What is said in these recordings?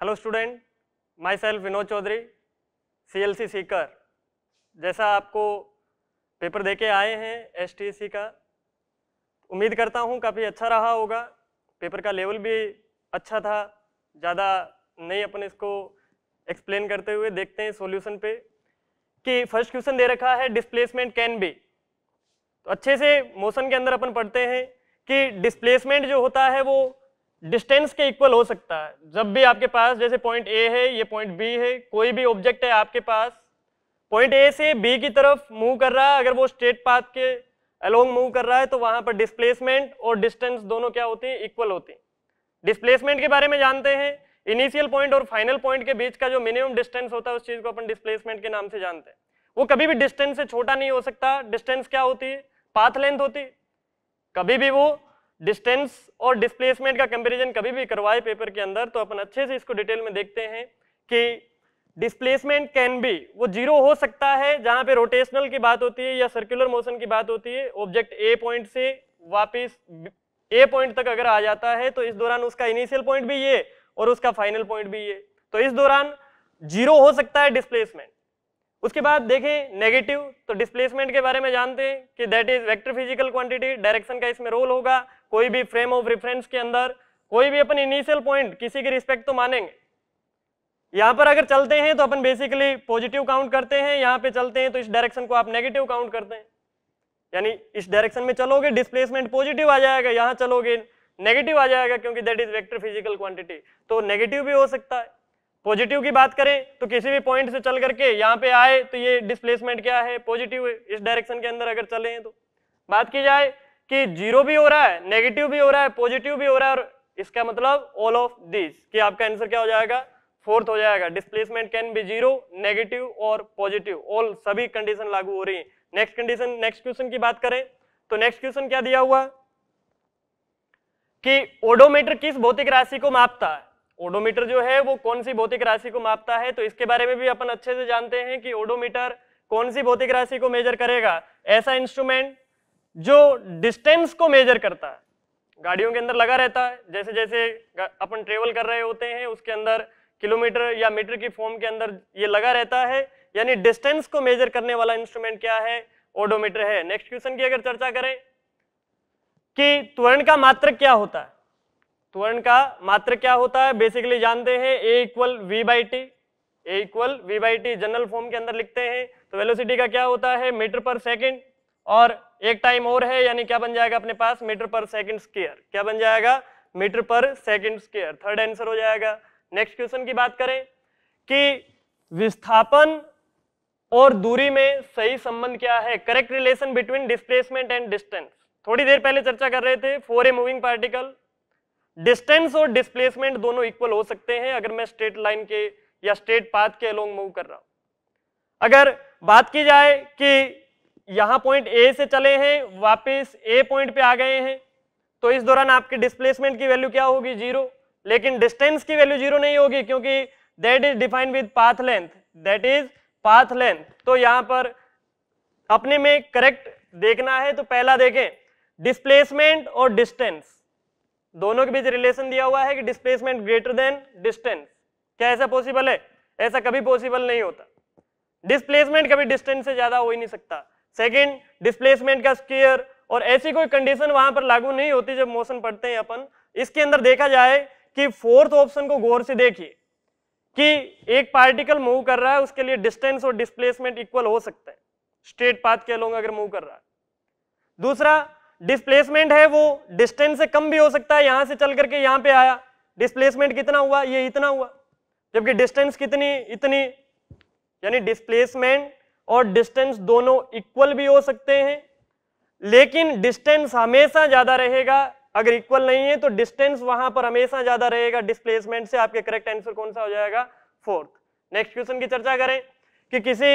Hello student myself Vinod Chaudhary C L C Sikar जैसा आपको paper दे के आए हैं एस टी सी का उम्मीद करता हूँ काफ़ी अच्छा रहा होगा पेपर का लेवल भी अच्छा था ज़्यादा नहीं अपन इसको एक्सप्लेन करते हुए देखते हैं सॉल्यूशन पे कि फर्स्ट क्वेश्चन दे रखा है डिस्प्लेसमेंट कैन बी तो अच्छे से मोशन के अंदर अपन पढ़ते हैं कि डिस्प्लेसमेंट जो होता है वो डिस्टेंस के इक्वल हो सकता है जब भी आपके पास जैसे पॉइंट ए है ये पॉइंट बी है कोई भी ऑब्जेक्ट है आपके पास पॉइंट ए से बी की तरफ मूव कर रहा है अगर वो स्ट्रेट पाथ के अलोंग मूव कर रहा है तो वहां पर डिस्प्लेसमेंट और डिस्टेंस दोनों क्या होती है इक्वल होती है डिस्प्लेसमेंट के बारे में जानते हैं इनिशियल पॉइंट और फाइनल पॉइंट के बीच का जो मिनिमम डिस्टेंस होता है उस चीज को अपन डिस्प्लेसमेंट के नाम से जानते हैं वो कभी भी डिस्टेंस से छोटा नहीं हो सकता डिस्टेंस क्या होती है पाथ लेंथ होती है कभी भी वो डिस्टेंस और डिस्प्लेसमेंट का कंपेरिजन कभी भी करवाए पेपर के अंदर तो अपन अच्छे से इसको डिटेल में देखते हैं कि डिस्प्लेसमेंट कैन बी वो जीरो हो सकता है जहां पे रोटेशनल की बात होती है या सर्कुलर मोशन की बात होती है ऑब्जेक्ट ए पॉइंट से वापस ए पॉइंट तक अगर आ जाता है तो इस दौरान उसका इनिशियल पॉइंट भी ये और उसका फाइनल पॉइंट भी ये तो इस दौरान जीरो हो सकता है डिस्प्लेसमेंट उसके बाद देखें नेगेटिव तो डिस्प्लेसमेंट के बारे में जानते हैं कि that is vector physical quantity direction का इसमें रोल होगा कोई भी फ्रेम ऑफ रेफरेंस के अंदर कोई भी अपन इनिशियल पॉइंट किसी के रिस्पेक्ट तो मानेंगे यहां पर अगर चलते हैं तो अपन बेसिकली पॉजिटिव काउंट करते हैं यहां पे चलते हैं तो इस डायरेक्शन को आप नेगेटिव काउंट करते हैं यानी इस डायरेक्शन में चलोगे डिस्प्लेसमेंट पॉजिटिव आ जाएगा यहां चलोगे नेगेटिव आ जाएगा क्योंकि that is vector physical quantity तो नेगेटिव भी हो सकता है पॉजिटिव की बात करें तो किसी भी पॉइंट से चल करके यहाँ पे आए तो ये डिस्प्लेसमेंट क्या है पॉजिटिव इस डायरेक्शन के अंदर अगर चले हैं तो बात की जाए कि जीरो भी हो रहा है नेगेटिव भी हो रहा है पॉजिटिव भी हो रहा है और इसका मतलब ऑल ऑफ दिस कि आपका आंसर क्या हो जाएगा फोर्थ हो जाएगा displacement can be zero negative और पॉजिटिव ऑल सभी कंडीशन लागू हो रही है नेक्स्ट कंडीशन नेक्स्ट क्वेश्चन की बात करें तो नेक्स्ट क्वेश्चन क्या दिया हुआ कि ओडोमीटर किस भौतिक राशि को मापता है ओडोमीटर जो है वो कौन सी भौतिक राशि को मापता है तो इसके बारे में भी अपन अच्छे से जानते हैं कि ओडोमीटर कौन सी भौतिक राशि को मेजर करेगा ऐसा इंस्ट्रूमेंट जो डिस्टेंस को मेजर करता है गाड़ियों के अंदर लगा रहता है जैसे जैसे अपन ट्रेवल कर रहे होते हैं उसके अंदर किलोमीटर या मीटर की फॉर्म के अंदर ये लगा रहता है यानी डिस्टेंस को मेजर करने वाला इंस्ट्रूमेंट क्या है ओडोमीटर है नेक्स्ट क्वेश्चन की अगर चर्चा करें कि त्वरण का मात्र क्या होता है त्वरण का मात्र क्या होता है बेसिकली जानते हैं a equal v by t a equal v by t general form के अंदर लिखते हैं तो वेलोसिटी का क्या होता है मीटर पर सेकेंड और एक टाइम और है यानी क्या बन जाएगा अपने पास मीटर पर सेकंड स्केयर क्या बन जाएगा metre per second square third answer हो जाएगा नेक्स्ट क्वेश्चन की बात करें कि विस्थापन और दूरी में सही संबंध क्या है correct relation between displacement and distance थोड़ी देर पहले चर्चा कर रहे थे for a moving particle distance और डिस्प्लेसमेंट दोनों इक्वल हो सकते हैं अगर मैं स्ट्रेट लाइन के या स्ट्रेट पाथ के अलोंग मूव कर रहा हूं अगर बात की जाए कि यहां पॉइंट ए से चले हैं वापस ए पॉइंट पे आ गए हैं तो इस दौरान आपके डिस्प्लेसमेंट की वैल्यू क्या होगी जीरो लेकिन डिस्टेंस की वैल्यू जीरो नहीं होगी क्योंकि that is defined with path length that is path length तो यहां पर अपने में करेक्ट देखना है तो पहला देखें डिस्प्लेसमेंट और डिस्टेंस दोनों के बीच रिलेशन दिया हुआ है कि डिस्प्लेसमेंट ग्रेटर देन डिस्टेंस क्या ऐसा पॉसिबल है ऐसा कभी पॉसिबल नहीं होता डिस्प्लेसमेंट कभी डिस्टेंस से ज्यादा हो ही नहीं सकता सेकेंड डिस्प्लेसमेंट का स्केयर और ऐसी कोई कंडीशन वहां पर लागू नहीं होती जब मोशन पढ़ते हैं अपन इसके अंदर देखा जाए कि फोर्थ ऑप्शन को गौर से देखिए कि एक पार्टिकल मूव कर रहा है उसके लिए डिस्टेंस और डिस्प्लेसमेंट इक्वल हो सकता है स्ट्रेट पाथ के लोग अगर मूव कर रहा है दूसरा डिस्प्लेसमेंट है वो डिस्टेंस से कम भी हो सकता है यहां से चल करके यहां पे आया डिस्प्लेसमेंट कितना हुआ ये इतना हुआ जबकि डिस्टेंस कितनी इतनी यानी डिस्प्लेसमेंट और डिस्टेंस दोनों इक्वल भी हो सकते हैं लेकिन डिस्टेंस हमेशा ज़्यादा रहेगा अगर इक्वल नहीं है तो डिस्टेंस वहां पर हमेशा ज़्यादा रहेगा डिस्प्लेसमेंट से आपके करेक्ट आंसर कौन सा हो जाएगा फोर्थ नेक्स्ट क्वेश्चन की चर्चा करें कि किसी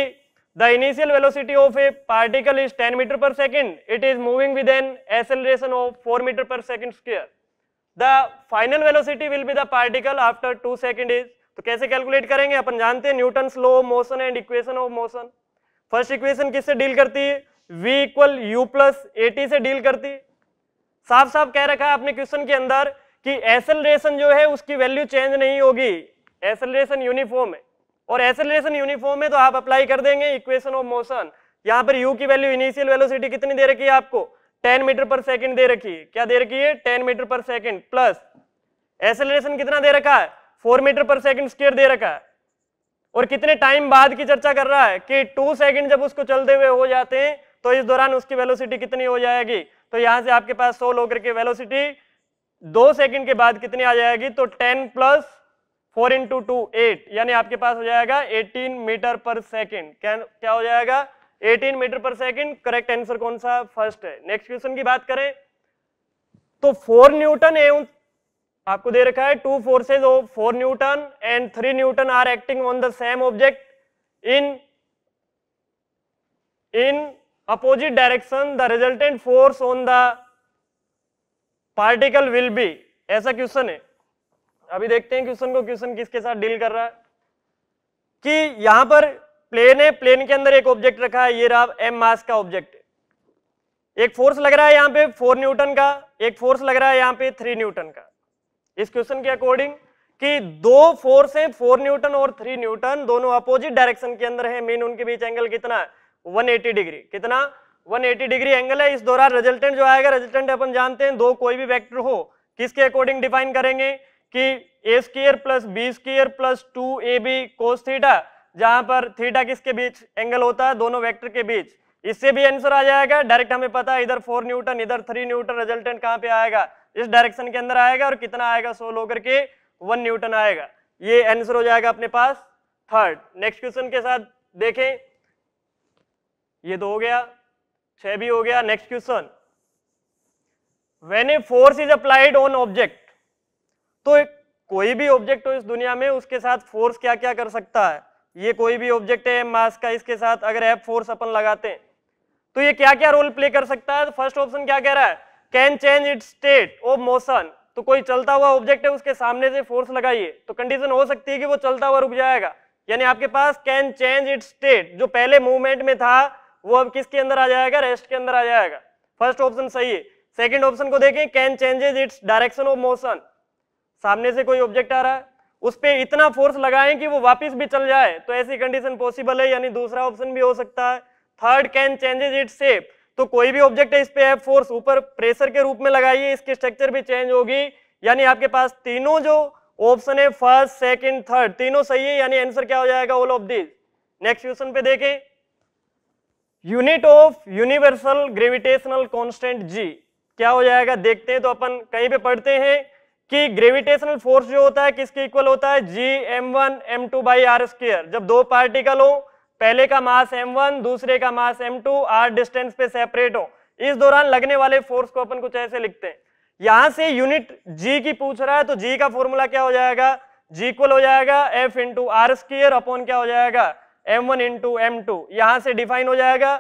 the initial velocity of a particle is 10 metre per second it is moving with an acceleration of 4 metre per second square the final velocity will be the particle after 2 second is तो कैसे calculate करेंगे अपन जानते हैं Newton slow motion and equation of motion first equation किससे deal करती है v equal u plus a t से डील करती है साफ साफ कह रखा है आपने क्वेश्चन के अंदर कि एसलरेशन जो है उसकी वैल्यू चेंज नहीं होगी एसलरेशन यूनिफॉर्म है और एसलरेशन यूनिफॉर्म है तो आप अप्लाई कर देंगे इक्वेशन ऑफ मोशन यहां पर u की वैल्यू इनिशियल वेलोसिटी कितनी दे रखी है आपको 10 मीटर पर सेकंड दे रखी है क्या दे रखी है 10 metre per second plus acceleration कितना दे रखा है 4 मीटर पर सेकंड स्क्वायर दे रखा है और कितने टाइम बाद की चर्चा कर रहा है कि टू सेकंड जब उसको चलते हुए हो जाते हैं तो इस दौरान उसकी वेलोसिटी कितनी हो जाएगी तो यहां से आपके पास सोल होकर के वेलोसिटी दो सेकंड के बाद कितनी आ जाएगी तो ten plus four into two eight यानी आपके पास हो जाएगा एटीन मीटर पर सेकेंड क्या क्या हो जाएगा 18 मीटर पर सेकेंड करेक्ट आंसर कौन सा फर्स्ट है नेक्स्ट क्वेश्चन की बात करें तो फोर न्यूटन एवं आपको दे रखा है two forces of four newton and three newton are acting on the same object in in opposite direction the resultant force on the particle will be ऐसा क्वेश्चन है अभी देखते हैं क्वेश्चन को क्वेश्चन किसके साथ डील कर रहा है कि यहां पर प्लेन है प्लेन के अंदर एक ऑब्जेक्ट रखा है ये रहा एम मास का ऑब्जेक्ट एक फोर्स लग रहा है यहां पे फोर न्यूटन का एक फोर्स लग रहा है यहां पे थ्री न्यूटन का इस क्वेश्चन के अकॉर्डिंग कि दो फोर्स हैं फोर न्यूटन और थ्री न्यूटन दोनों अपोजिट डायरेक्शन के अंदर है मेन उनके बीच एंगल कितना है 180 डिग्री कितना 180 डिग्री एंगल है इस दौरान रिजल्टेंट जो आएगा रिजल्टेंट अपन जानते हैं दो कोई भी वेक्टर हो किसके अकॉर्डिंग डिफाइन करेंगे कि a square plus b square plus two a b cos theta जहां पर थीटा किसके बीच एंगल होता है दोनों वेक्टर के बीच इससे भी आंसर आ जाएगा डायरेक्ट हमें पता है इधर फोर न्यूटन इधर थ्री न्यूटन रिजल्टेंट कहां पर आएगा इस डायरेक्शन के अंदर आएगा और कितना आएगा सोल होकर के वन न्यूटन आएगा ये आंसर हो जाएगा अपने पास थर्ड नेक्स्ट क्वेश्चन के साथ देखें ये तो हो गया छह भी हो गया next question when a force is applied on object तो कोई भी ऑब्जेक्ट हो इस दुनिया में उसके साथ फोर्स क्या क्या कर सकता है ये कोई भी ऑब्जेक्ट है मास का इसके साथ अगर एफ फोर्स अपन लगाते हैं तो ये क्या क्या रोल प्ले कर सकता है फर्स्ट तो ऑप्शन क्या कह रहा है can change it state of motion तो कोई चलता हुआ ऑब्जेक्ट है उसके सामने से फोर्स लगाइए तो कंडीशन हो सकती है कि वो चलता हुआ रुक जाएगा यानी आपके पास कैन चेंज इट स्टेट जो पहले मूवमेंट में था वो अब किसके अंदर आ जाएगा रेस्ट के अंदर आ जाएगा फर्स्ट ऑप्शन सही है सेकेंड ऑप्शन को देखें can changes its direction of motion सामने से कोई ऑब्जेक्ट आ रहा है उस पर इतना फोर्स लगाएं कि वो वापस भी चल जाए तो ऐसी कंडीशन पॉसिबल है यानी दूसरा ऑप्शन भी हो सकता है third can changes its shape तो कोई भी ऑब्जेक्ट है इस पे आप फोर्स ऊपर प्रेशर के रूप में लगाइए इसकी स्ट्रक्चर भी चेंज होगी यानी आपके पास तीनों जो ऑप्शन है फर्स्ट सेकंड थर्ड तीनों सही है यानी आंसर क्या हो जाएगा all of this next question पे देखें unit of universal gravitational constant G क्या हो जाएगा देखते हैं तो अपन कहीं पे पढ़ते हैं कि ग्रेविटेशनल फोर्स जो होता है किसके इक्वल होता है G m one m two by r square जब दो पार्टिकल हो पहले का मास m1 दूसरे का मास m2 आर डिस्टेंस पे सेपरेट हो इस दौरान लगने वाले फोर्स को अपन कुछ ऐसे लिखते हैं यहां से यूनिट जी की पूछ रहा है तो जी का फॉर्मूला क्या हो जाएगा जी इक्वल हो जाएगा F into r square upon क्या हो जाएगा m one into m two यहां से डिफाइन हो जाएगा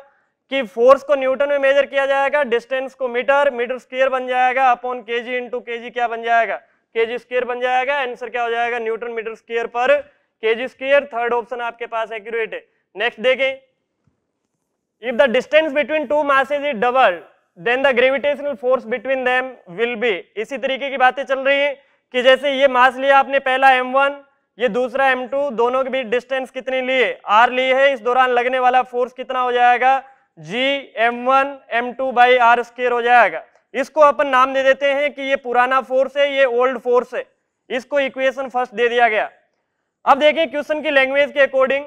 कि फोर्स को न्यूटन में मेजर किया जाएगा डिस्टेंस को मीटर मीटर स्केयर बन जाएगा अपॉन के जी इंटू के जी क्या बन जाएगा के जी स्केयर बन जाएगा आंसर क्या हो जाएगा न्यूटन मीटर स्केयर पर के जी स्केयर थर्ड ऑप्शन आपके पास एक्यूरेट है नेक्स्ट देखें if the distance between two masses is double then the gravitational force between them will be इसी तरीके की बातें चल रही हैं कि जैसे ये मास लिया आपने पहला m1 ये दूसरा m2 दोनों के बीच डिस्टेंस कितनी लिए r ली है इस दौरान लगने वाला फोर्स कितना हो जाएगा g m1 m2 by are square हो जाएगा इसको अपन नाम दे देते हैं कि ये पुराना फोर्स है ये ओल्ड फोर्स है इसको इक्वेशन फर्स्ट दे दिया गया अब देखें क्वेश्चन की लैंग्वेज के अकॉर्डिंग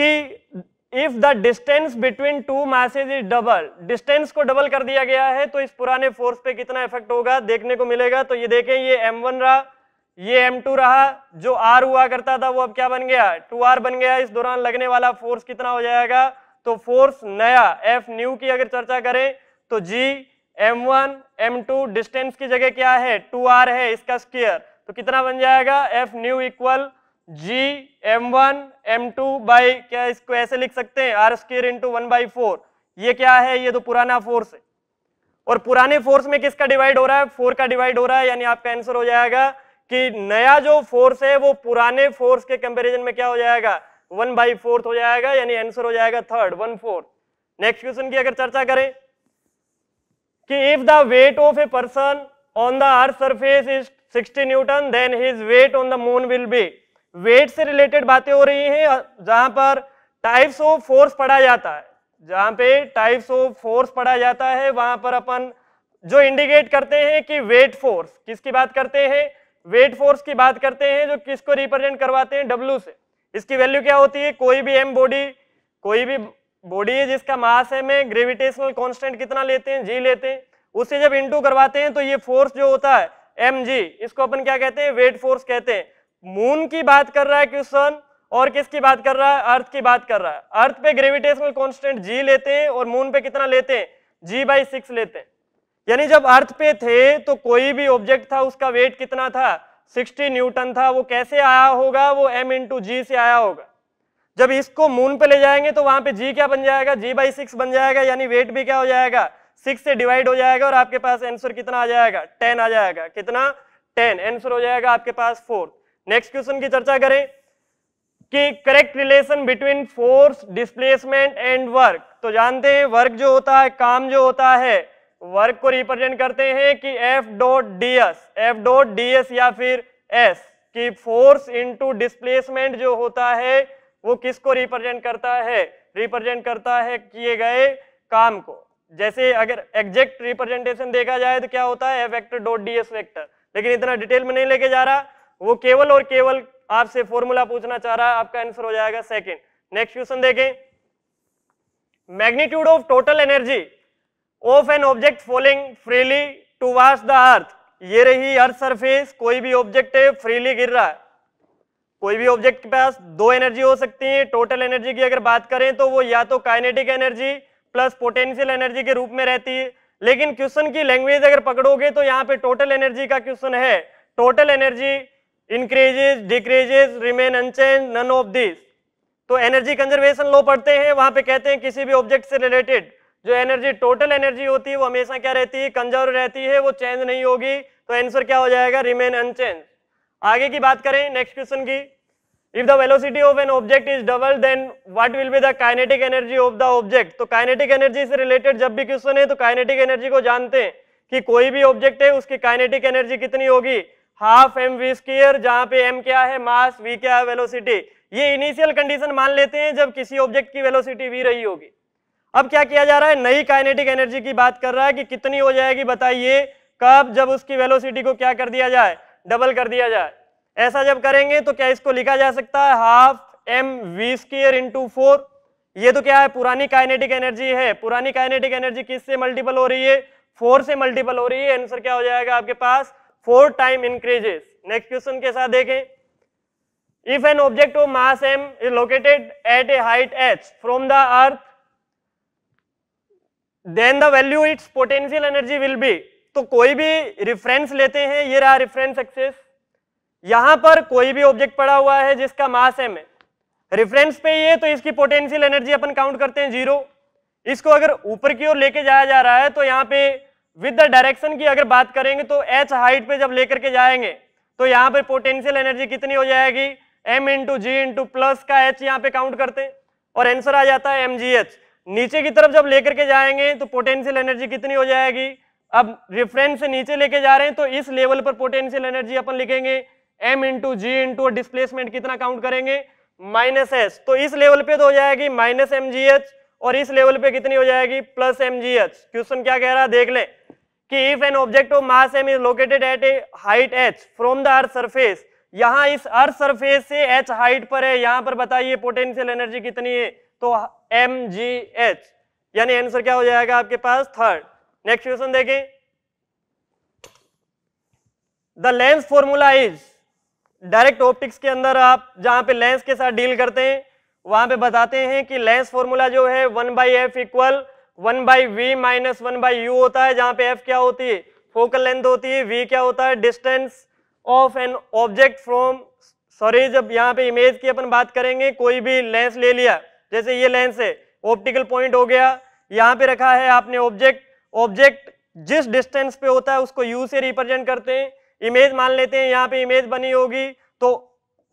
कि if the distance between two masses is double distance को डबल कर दिया गया है तो इस पुराने फोर्स पे कितना इफेक्ट होगा देखने को मिलेगा तो ये देखें ये एम वन रहा ये टू रहा जो आर हुआ करता था वो अब क्या बन गया टू आर बन गया इस दौरान लगने वाला फोर्स कितना हो जाएगा तो फोर्स नया एफ न्यू की अगर चर्चा करें तो G m one m two distance की जगह क्या है टू आर है इसका स्केयर तो कितना बन जाएगा F new equal G m one m two by क्या इसको ऐसे लिख सकते हैं r square into one by four ये क्या है ये तो पुराना फोर्स है और पुराने फोर्स में किसका डिवाइड हो रहा है फोर का डिवाइड हो रहा है यानी आपका आंसर हो जाएगा कि नया जो फोर्स है वो पुराने फोर्स के कंपेरिजन में क्या हो जाएगा वन बाई फोर्थ हो जाएगा यानी आंसर हो जाएगा third one fourth next question की अगर चर्चा करें कि if the weight of a person on the earth surface is 60 newton then his weight on the moon will be weight से रिलेटेड बातें हो रही हैं जहां पर टाइप्स ऑफ फोर्स पढ़ा जाता है जहां पे टाइप्स ऑफ फोर्स पढ़ा जाता है वहां पर अपन जो इंडिकेट करते हैं कि वेट फोर्स किसकी बात करते हैं वेट फोर्स की बात करते हैं जो किसको रिप्रेजेंट करवाते हैं डब्ल्यू से इसकी वैल्यू क्या होती है कोई भी एम बॉडी कोई भी बॉडी है जिसका मास है में ग्रेविटेशनल कांस्टेंट कितना लेते हैं जी लेते हैं उससे जब इंटू करवाते हैं तो ये फोर्स जो होता है एम जी इसको अपन क्या कहते हैं वेट फोर्स कहते हैं मून की बात कर रहा है क्वेश्चन और किसकी बात कर रहा है अर्थ की बात कर रहा है अर्थ पे ग्रेविटेशनल कांस्टेंट जी लेते हैं और मून पे कितना लेते हैं जी बाई सिक्स लेते हैं यानी जब अर्थ पे थे तो कोई भी ऑब्जेक्ट था उसका वेट कितना था 60 न्यूटन था वो कैसे आया होगा वो एम इंटू जी से आया होगा जब इसको मून पे ले जाएंगे तो वहां पे जी क्या बन जाएगा जी बाई सिक्स बन जाएगा यानी वेट भी क्या हो जाएगा सिक्स से डिवाइड हो जाएगा और आपके पास आंसर कितना आ जाएगा टेन आ जाएगा कितना टेन आंसर हो जाएगा आपके पास फोर नेक्स्ट क्वेश्चन की चर्चा करें कि correct relation between force displacement and work तो जानते हैं वर्क जो होता है काम जो होता है वर्क को रिप्रेजेंट करते हैं कि F dot d s F dot d s या फिर एस कि फोर्स इनटू डिस्प्लेसमेंट जो होता है वो किसको रिप्रेजेंट करता है रिप्रेजेंट करता है किए गए काम को जैसे अगर एग्जैक्ट रिप्रेजेंटेशन देखा जाए तो क्या होता है F vector dot d s vector लेकिन इतना डिटेल में नहीं लेके जा रहा वो केवल और केवल आपसे फॉर्मूला पूछना चाह रहा है आपका आंसर हो जाएगा सेकेंड नेक्स्ट क्वेश्चन देखें magnitude of total energy of an object falling freely towards the earth ये रही अर्थ सरफेस कोई भी ऑब्जेक्ट है फ्रीली गिर रहा है कोई भी ऑब्जेक्ट के पास दो एनर्जी हो सकती है टोटल एनर्जी की अगर बात करें तो वो या तो kinetic energy plus potential energy के रूप में रहती है लेकिन क्वेश्चन की लैंग्वेज अगर पकड़ोगे तो यहाँ पे टोटल एनर्जी का क्वेश्चन है total energy increases decreases remain unchanged none of this तो एनर्जी कंजर्वेशन लो पढ़ते हैं वहां पे कहते हैं किसी भी ऑब्जेक्ट से रिलेटेड जो एनर्जी टोटल एनर्जी होती है वो हमेशा क्या रहती है कंजर्व रहती है वो चेंज नहीं होगी तो आंसर क्या हो जाएगा रिमेन अनचेंज आगे की बात करें नेक्स्ट क्वेश्चन की if the velocity of an object is double then what will be the kinetic energy of the object तो काइनेटिक एनर्जी से रिलेटेड जब भी क्वेश्चन है तो काइनेटिक एनर्जी को जानते हैं कि कोई भी ऑब्जेक्ट है उसकी काइनेटिक एनर्जी कितनी होगी हाफ एम वी स्केयर जहां पे एम क्या है मास वी क्या है वेलोसिटी ये इनिशियल कंडीशन मान लेते हैं जब किसी ऑब्जेक्ट की वेलोसिटी वी रही होगी अब क्या किया जा रहा है नई काइनेटिक एनर्जी की बात कर रहा है कि कितनी हो जाएगी बताइए कब जब उसकी वेलोसिटी को क्या कर दिया जाए डबल कर दिया जाए ऐसा जब करेंगे तो क्या इसको लिखा जा सकता है half m v square into four ये तो क्या है पुरानी काइनेटिक एनर्जी है पुरानी काइनेटिक एनर्जी किससे मल्टीपल हो रही है फोर से मल्टीपल हो रही है आंसर क्या हो जाएगा आपके पास four time increases next question के साथ देखें if an object of mass m is located at a height h from the earth then the value its potential energy will be तो कोई भी रिफरेंस लेते हैं ये रहा रिफरेंस एक्सेस यहां पर कोई भी ऑब्जेक्ट पड़ा हुआ है जिसका मास एम है रेफरेंस पे ये तो इसकी पोटेंशियल एनर्जी अपन काउंट करते हैं जीरो इसको अगर ऊपर की ओर लेके जाया जा रहा है तो यहाँ पे विद द डायरेक्शन की अगर बात करेंगे तो एच हाइट पे जब लेकर के जाएंगे तो यहाँ पे पोटेंशियल एनर्जी कितनी हो जाएगी m into g into plus का एच यहाँ पे काउंट करते हैं और आंसर आ जाता है एम जी एच नीचे की तरफ जब लेकर के जाएंगे तो पोटेंशियल एनर्जी कितनी हो जाएगी अब रेफरेंस से नीचे लेके जा रहे हैं तो इस लेवल पर पोटेंशियल एनर्जी अपन लिखेंगे m into g into displacement कितना काउंट करेंगे माइनस एच तो इस लेवल पे तो हो जाएगी माइनस एम जी एच और इस लेवल पे कितनी हो जाएगी plus m g h question क्या कह रहा है देख लें कि if an object of mass m is located at a height h from the earth surface यहां इस अर्थ सरफेस से एच हाइट पर है यहां पर बताइए पोटेंशियल एनर्जी कितनी है तो एम जी एच यानी आंसर क्या हो जाएगा आपके पास थर्ड नेक्स्ट क्वेश्चन देखें the lens formula is direct optics के अंदर आप जहां पे लेंस के साथ डील करते हैं वहां पे बताते हैं कि लेंस फॉर्मूला जो है one by f equal one by v minus one by u होता है जहां पे एफ क्या होती है फोकल लेंथ होती है वी क्या होता है distance of an object from sorry जब यहाँ पे इमेज की अपन बात करेंगे कोई भी लेंस ले लिया जैसे ये लेंस है ऑप्टिकल पॉइंट हो गया यहाँ पे रखा है आपने ऑब्जेक्ट ऑब्जेक्ट जिस डिस्टेंस पे होता है उसको यू से रिप्रेजेंट करते हैं इमेज मान लेते हैं यहाँ पे इमेज बनी होगी तो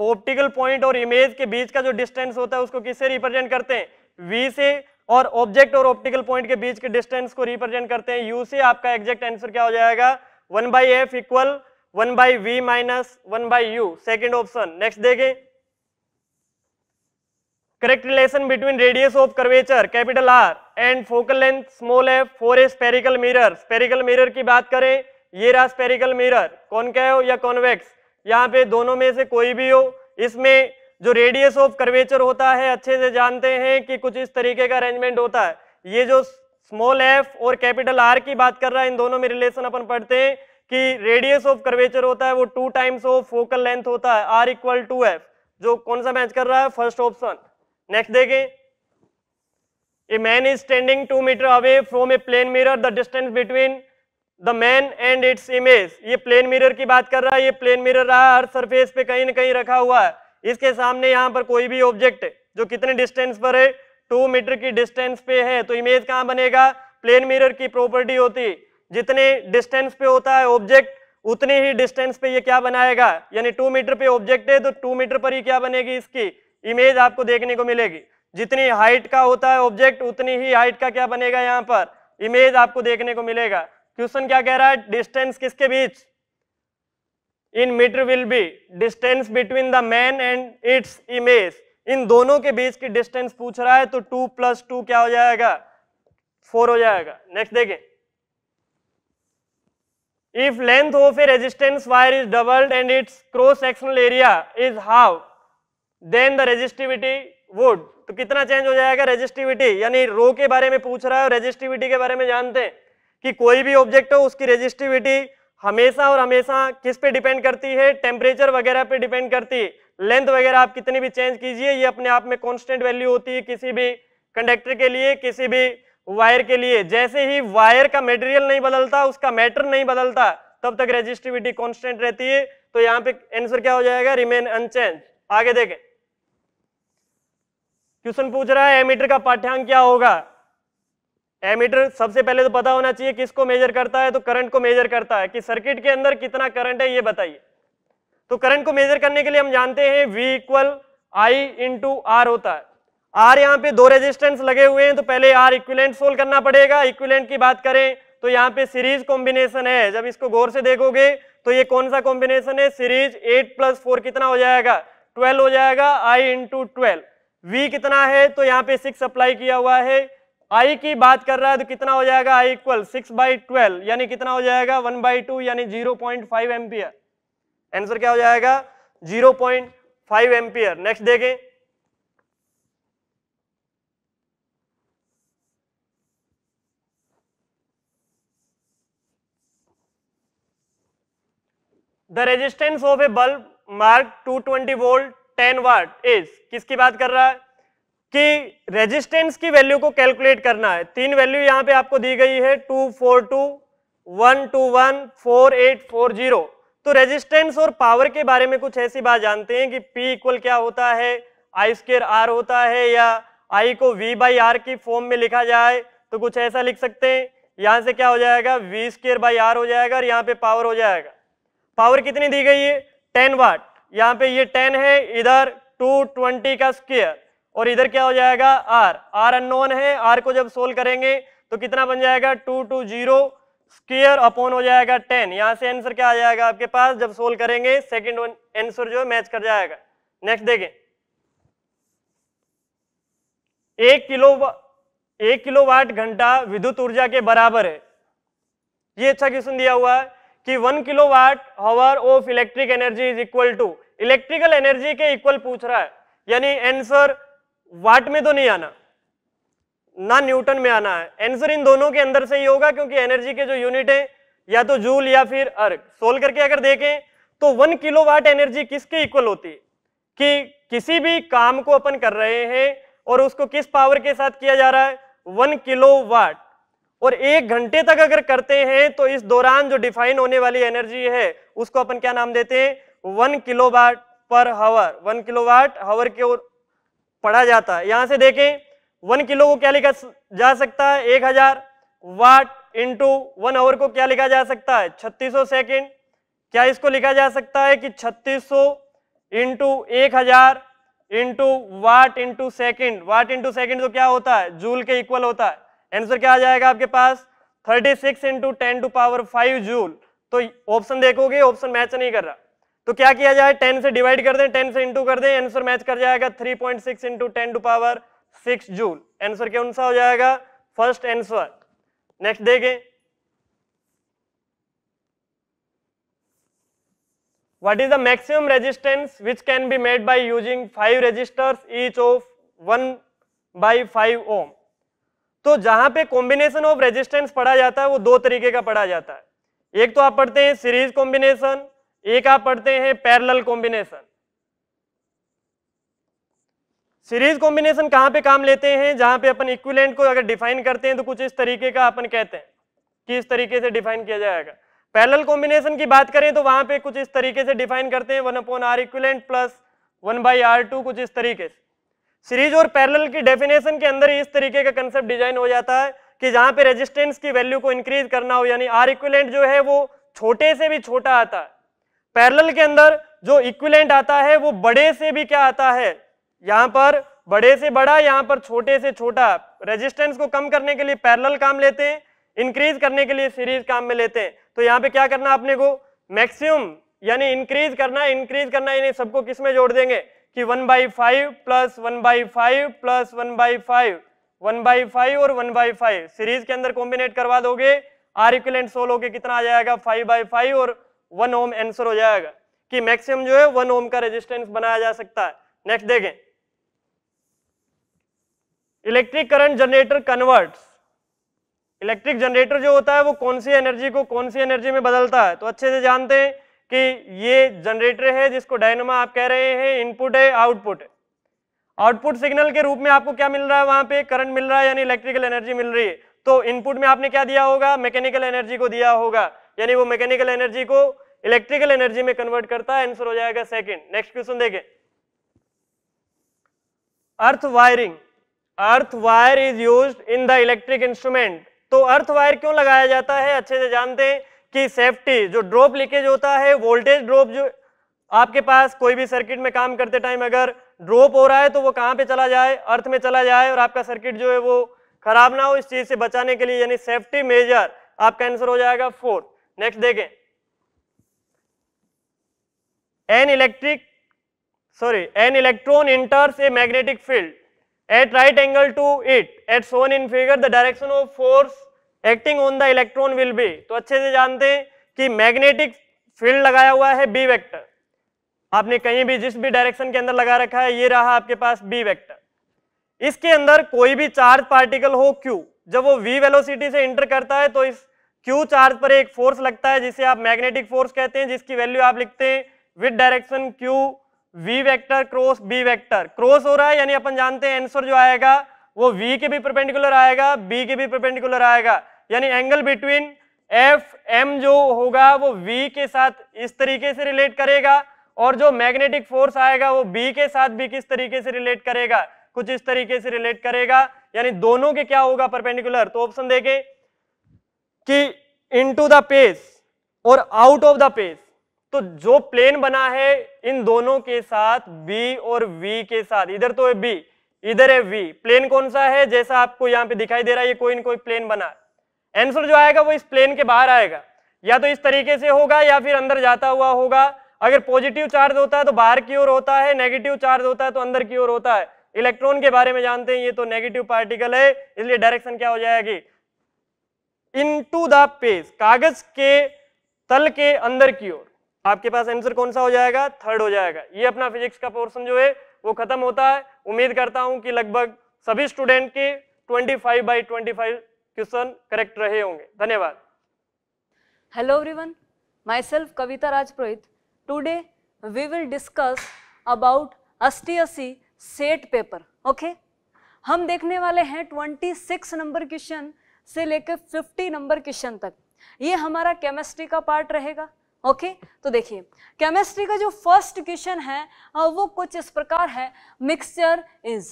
ऑप्टिकल पॉइंट और इमेज के बीच का जो डिस्टेंस होता है उसको किससे रिप्रेजेंट करते हैं वी से और ऑब्जेक्ट और ऑप्टिकल पॉइंट के बीच के डिस्टेंस को रिप्रेजेंट करते हैं यू से आपका एग्जैक्ट आंसर क्या हो जाएगा one by f equal one by v minus one by u second option next देखें correct relation between radius of curvature capital R and focal length small f for a spherical mirror spherical mirror की बात करें ये रहा spherical mirror कौन क्या हो या कॉन्वेक्स यहाँ पे दोनों में से कोई भी हो इसमें जो रेडियस ऑफ कर्वेचर होता है अच्छे से जानते हैं कि कुछ इस तरीके का अरेंजमेंट होता है ये जो स्मॉल एफ और कैपिटल आर की बात कर रहा है इन दोनों में रिलेशन अपन पढ़ते हैं कि रेडियस ऑफ कर्वेचर होता है वो two times of focal length होता है आर इक्वल टू एफ जो कौन सा मैच कर रहा है फर्स्ट ऑप्शन नेक्स्ट देखें a man is standing two metre away from a plane mirror the distance between the man and its image ये प्लेन मिरर की बात कर रहा है ये प्लेन मिरर रहा हर सरफेस पे कहीं ना कहीं रखा हुआ है इसके सामने यहाँ पर कोई भी ऑब्जेक्ट जो कितने डिस्टेंस पर है टू मीटर की डिस्टेंस पे है तो इमेज कहाँ बनेगा प्लेन मिरर की प्रॉपर्टी होती जितने डिस्टेंस पे होता है ऑब्जेक्ट उतने ही डिस्टेंस पे ये क्या बनाएगा यानी टू मीटर पे ऑब्जेक्ट है तो टू मीटर पर ही क्या बनेगी इसकी इमेज आपको देखने को मिलेगी जितनी हाइट का होता है ऑब्जेक्ट उतनी ही हाइट का क्या बनेगा यहाँ पर इमेज आपको देखने को मिलेगा क्वेश्चन क्या कह रहा है डिस्टेंस किसके बीच in meter will be distance between the man and its image इन दोनों के बीच की डिस्टेंस पूछ रहा है तो टू प्लस टू क्या हो जाएगा फोर हो जाएगा नेक्स्ट देखें if length of a resistance wire is doubled and its cross sectional area is हाउ देन द रेजिस्टिविटी वुड तो कितना चेंज हो जाएगा रेजिस्टिविटी यानी रो के बारे में पूछ रहा है और रेजिस्टिविटी के बारे में जानते हैं कि कोई भी ऑब्जेक्ट हो उसकी रेजिस्टिविटी हमेशा और हमेशा किस पे डिपेंड करती है टेम्परेचर वगैरह पे डिपेंड करती है लेंथ वगैरह आप कितनी भी चेंज कीजिए ये अपने आप में कॉन्स्टेंट वैल्यू होती है किसी भी कंडक्टर के लिए किसी भी वायर के लिए जैसे ही वायर का मेटेरियल नहीं बदलता उसका मैटर नहीं बदलता तब तक रेजिस्टिविटी कॉन्स्टेंट रहती है तो यहाँ पे आंसर क्या हो जाएगा रिमेन अनचेंज आगे देखें क्वेश्चन पूछ रहा है एमीटर का पाठ्यांक क्या होगा एमीटर सबसे पहले तो पता होना चाहिए किसको मेजर करता है तो करंट को मेजर करता है कि सर्किट के अंदर कितना करंट है ये बताइए तो करंट को मेजर करने के लिए हम जानते हैं V equal I into R होता है आर यहाँ पे दो रेजिस्टेंस लगे हुए हैं तो पहले आर इक्विलेंट सोल्व करना पड़ेगा इक्विलेंट की बात करें तो यहाँ पे सीरीज कॉम्बिनेशन है जब इसको गौर से देखोगे तो ये कौन सा कॉम्बिनेशन है सीरीज एट प्लस फोर कितना हो जाएगा ट्वेल्व हो जाएगा आई इंटू ट्वेल्व वी कितना है तो यहाँ पे सिक्स अप्लाई किया हुआ है आई की बात कर रहा है तो कितना हो जाएगा I equal six by twelve यानी कितना हो जाएगा वन बाई टू यानी zero point five ampere answer क्या हो जाएगा zero point five ampere next देखें the resistance of a bulb mark 220 volt 10 watt is किसकी बात कर रहा है कि रेजिस्टेंस की वैल्यू को कैलकुलेट करना है तीन वैल्यू यहाँ पे आपको दी गई है two four two one two one four eight four zero तो रेजिस्टेंस और पावर के बारे में कुछ ऐसी बात जानते हैं कि पी इक्वल क्या होता है आई स्केयर आर होता है या आई को वी बाई आर की फॉर्म में लिखा जाए तो कुछ ऐसा लिख सकते हैं यहां से क्या हो जाएगा वी स्केयर बाई आर हो जाएगा और यहाँ पे पावर हो जाएगा पावर कितनी दी गई है टेन वाट यहाँ पे ये टेन है इधर टू ट्वेंटी का स्केयर और इधर क्या हो जाएगा आर आर अनोन है आर को जब सोल्व करेंगे तो कितना बन जाएगा two two zero square upon हो जाएगा टेन यहां से आंसर क्या आ जाएगा आपके पास जब सोल्व करेंगे सेकेंड आंसर जो मैच कर जाएगा नेक्स्ट देखें एक किलो एक किलो वाट घंटा विद्युत ऊर्जा के बराबर है ये अच्छा क्वेश्चन दिया हुआ है कि one kilo watt hour of electric energy is equal to electrical energy के इक्वल पूछ रहा है यानी आंसर वाट में तो नहीं आना ना न्यूटन में आना है एंसर इन दोनों के अंदर से ही होगा क्योंकि एनर्जी के जो यूनिट है या तो जूल या फिर अर्ग सोल्व करके अगर देखें तो वन किलो वाट एनर्जी किसके इक्वल होती है कि किसी भी काम को अपन कर रहे हैं और उसको किस पावर के साथ किया जा रहा है वन किलो वाट और एक घंटे तक अगर करते हैं तो इस दौरान जो डिफाइन होने वाली एनर्जी है उसको अपन क्या नाम देते हैं वन किलो वाट पर हावर वन किलो वाट हावर के पढ़ा जाता है यहां से देखें वन किलो को क्या लिखा जा सकता है एक हजार वाट इंटू वन आवर को क्या लिखा जा सकता है छत्तीस सौ सेकेंड क्या इसको लिखा जा सकता है कि छत्तीस सौ इंटू एक हजार into watt into second watt into second तो क्या होता है जूल के इक्वल होता है आंसर क्या आ जाएगा आपके पास thirty six into ten to power five joule तो ऑप्शन देखोगे ऑप्शन मैच नहीं कर रहा तो क्या किया जाए टेन से डिवाइड कर दें टेन से इंटू कर दें आंसर मैच कर जाएगा three point six into ten to power six joule answer कौन सा हो जाएगा फर्स्ट आंसर नेक्स्ट देखें what is the maximum resistance which can be made by using five resistors each of one by five ohm तो जहां पे combination of resistance पढ़ा जाता है वो दो तरीके का पढ़ा जाता है एक तो आप पढ़ते हैं सीरीज कॉम्बिनेशन एक आप पढ़ते हैं पैरेलल कॉम्बिनेशन सीरीज कॉम्बिनेशन कहां पे काम लेते हैं जहां पे अपन इक्विलेंट को अगर डिफाइन करते हैं तो कुछ इस तरीके का अपन कहते हैं कि इस तरीके से डिफाइन किया जाएगा पैरेलल कॉम्बिनेशन की बात करें तो वहां पे कुछ इस तरीके से डिफाइन करते हैं one upon R equivalent plus one by R two कुछ इस तरीके से सीरीज और पैरेलल की डेफिनेशन के अंदर इस तरीके का कंसेप्ट डिजाइन हो जाता है कि जहां पे रेजिस्टेंस की वैल्यू को इंक्रीज करना हो यानी आर इक्विलेंट जो है वो छोटे से भी छोटा आता है पैरल के अंदर जो इक्विलेंट आता है वो बड़े से भी क्या आता है यहां पर बड़े से बड़ा यहां पर छोटे से छोटा रेजिस्टेंस को कम करने के लिए पैरल काम लेते हैं इंक्रीज करने के लिए सीरीज काम में लेते हैं तो यहां पे क्या करना आपने को मैक्सिमम यानी इंक्रीज करना इंक्रीज करना यानी सबको किस में जोड़ देंगे कि one by five plus one by five plus one by five one by five और वन बाई फाइव सीरीज के अंदर कॉम्बिनेट करवा दोगे आर इक्विलेंट सोल होके कितना आ जाएगा फाइव बाई फाइव और वन ओम आंसर हो जाएगा कि मैक्सिमम जो है वन ओम का रेजिस्टेंस बनाया जा सकता है नेक्स्ट देखें electric current generator converts electric generator जो होता है वो कौन सी एनर्जी को कौन सी एनर्जी में बदलता है तो अच्छे से जानते हैं कि ये जनरेटर है जिसको डायनोमा आप कह रहे हैं इनपुट है आउटपुट है आउटपुट सिग्नल के रूप में आपको क्या मिल रहा है वहां पे करंट मिल रहा है यानी इलेक्ट्रिकल एनर्जी मिल रही है तो इनपुट में आपने क्या दिया होगा मैकेनिकल एनर्जी को दिया होगा यानी वो मैकेनिकल एनर्जी को इलेक्ट्रिकल एनर्जी में कन्वर्ट करता है आंसर हो जाएगा सेकंड नेक्स्ट क्वेश्चन देखें earth wiring earth wire is used in the electric instrument तो अर्थ वायर क्यों लगाया जाता है अच्छे से जानते हैं कि सेफ्टी जो ड्रॉप लीकेज होता है वोल्टेज ड्रॉप जो आपके पास कोई भी सर्किट में काम करते टाइम अगर ड्रॉप हो रहा है तो वो कहां पे चला जाए अर्थ में चला जाए और आपका सर्किट जो है वो खराब ना हो इस चीज से बचाने के लिए यानी सेफ्टी मेजर आपका आंसर हो जाएगा फोर्थ नेक्स्ट देखें an electric sorry an electron enters a magnetic field at right angle to it at shown in figure the direction of force acting on the electron will be तो अच्छे से जानते हैं कि magnetic field लगाया हुआ है बी वेक्टर आपने कहीं भी जिस भी डायरेक्शन के अंदर लगा रखा है ये रहा आपके पास बी वेक्टर इसके अंदर कोई भी चार्ज पार्टिकल हो क्यू जब वो वी वेलोसिटी से इंटर करता है तो इस क्यू चार्ज पर एक फोर्स लगता है जिसे आप मैग्नेटिक फोर्स कहते हैं जिसकी वैल्यू आप लिखते हैं with direction Q V vector cross B vector cross हो रहा है यानी अपन जानते हैं आंसर जो आएगा वो वी के भी परपेंडिकुलर आएगा बी के भी परपेंडिकुलर आएगा यानी एंगल बिटवीन एफ एम जो होगा वो वी के साथ इस तरीके से रिलेट करेगा और जो मैग्नेटिक फोर्स आएगा वो बी के साथ भी किस तरीके से रिलेट करेगा कुछ इस तरीके से रिलेट करेगा यानी दोनों के क्या होगा परपेंडिकुलर तो ऑप्शन देखे कि इनटू द पेस और आउट ऑफ द पेस तो जो प्लेन बना है इन दोनों के साथ बी और वी के साथ इधर तो है बी इधर है वी प्लेन कौन सा है जैसा आपको यहां पे दिखाई दे रहा है ये कोई कोई प्लेन बना आंसर जो आएगा वो इस प्लेन के बाहर आएगा या तो इस तरीके से होगा या फिर अंदर जाता हुआ होगा अगर पॉजिटिव चार्ज होता है तो बाहर की ओर होता है नेगेटिव चार्ज होता है तो अंदर की ओर होता है इलेक्ट्रॉन के बारे में जानते हैं ये तो नेगेटिव पार्टिकल है इसलिए डायरेक्शन क्या हो जाएगी इन टू द पेज कागज के तल के अंदर की ओर आपके पास आंसर कौन सा हो जाएगा थर्ड हो जाएगा ये अपना फिजिक्स का पोर्सन जो है वो खत्म होता है उम्मीद करता हूँ कि लगभग सभी स्टूडेंट के 25 five by twenty question correct रहे होंगे धन्यवाद hello everyone myself Kavita Rajprohit. Today we will discuss about STSC set paper okay हम देखने वाले हैं सिक्स नंबर क्वेश्चन से लेकर फिफ्टी नंबर क्वेश्चन तक ये हमारा केमिस्ट्री का पार्ट रहेगा ओके okay? तो देखिए केमिस्ट्री का जो फर्स्ट क्वेश्चन है वो कुछ इस प्रकार है मिक्सचर इज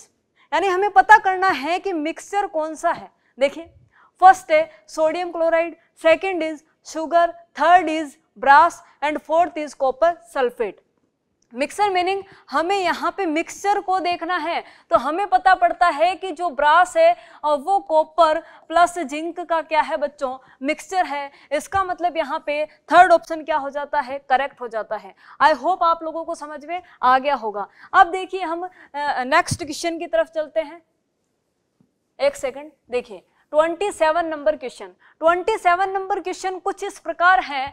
यानी हमें पता करना है कि मिक्सचर कौन सा है देखिए फर्स्ट है sodium chloride second is sugar third is brass and fourth is copper sulphate mixer meaning हमें यहाँ पे मिक्सचर को देखना है तो हमें पता पड़ता है कि जो ब्रास है वो कॉपर प्लस जिंक का क्या है बच्चों मिक्सचर है इसका मतलब यहाँ पे थर्ड ऑप्शन क्या हो जाता है करेक्ट हो जाता है आई होप आप लोगों को समझ में आ गया होगा अब देखिए हम नेक्स्ट क्वेश्चन की तरफ चलते हैं एक सेकेंड देखिए 27 नंबर क्वेश्चन 27 नंबर क्वेश्चन कुछ इस प्रकार है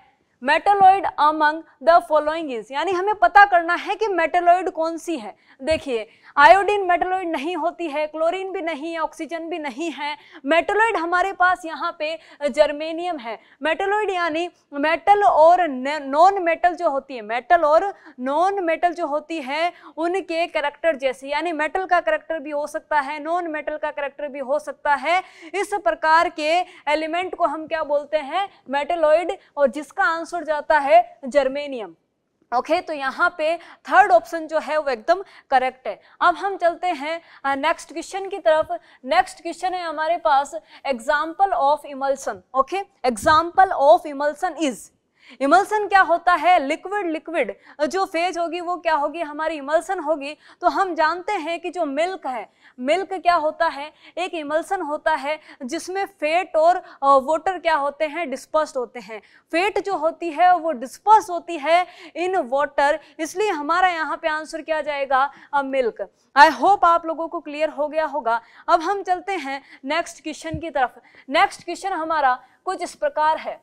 metalloid among the following is यानी हमें पता करना है कि मेटेलॉइड कौन सी है देखिए आयोडीन मेटेलोइड नहीं होती है क्लोरीन भी नहीं है ऑक्सीजन भी नहीं है मेटलोइड हमारे पास यहाँ पे जर्मेनियम है मेटलोइड यानी मेटल और नॉन मेटल जो होती है मेटल और नॉन मेटल जो होती है उनके करेक्टर जैसे यानी मेटल का करेक्टर भी हो सकता है नॉन मेटल का करेक्टर भी हो सकता है इस प्रकार के एलिमेंट को हम क्या बोलते हैं मेटेलोइड और जिसका आंसर जाता है जर्मेनियम ओके okay, तो यहाँ पे थर्ड ऑप्शन जो है वो एकदम करेक्ट है अब हम चलते हैं नेक्स्ट uh, क्वेश्चन की तरफ नेक्स्ट क्वेश्चन है हमारे पास example of emulsion okay example of emulsion is emulsion क्या होता है लिक्विड लिक्विड जो फेज होगी वो क्या होगी हमारी इमल्सन होगी तो हम जानते हैं कि जो मिल्क है मिल्क क्या होता है एक इमल्सन होता है जिसमें फेट और वाटर क्या होते हैं डिस्पर्स होते हैं फेट जो होती है वो डिस्पर्स होती है इन वाटर इसलिए हमारा यहाँ पे आंसर क्या जाएगा मिल्क आई होप आप लोगों को क्लियर हो गया होगा अब हम चलते हैं नेक्स्ट क्वेश्चन की तरफ नेक्स्ट क्वेश्चन हमारा कुछ इस प्रकार है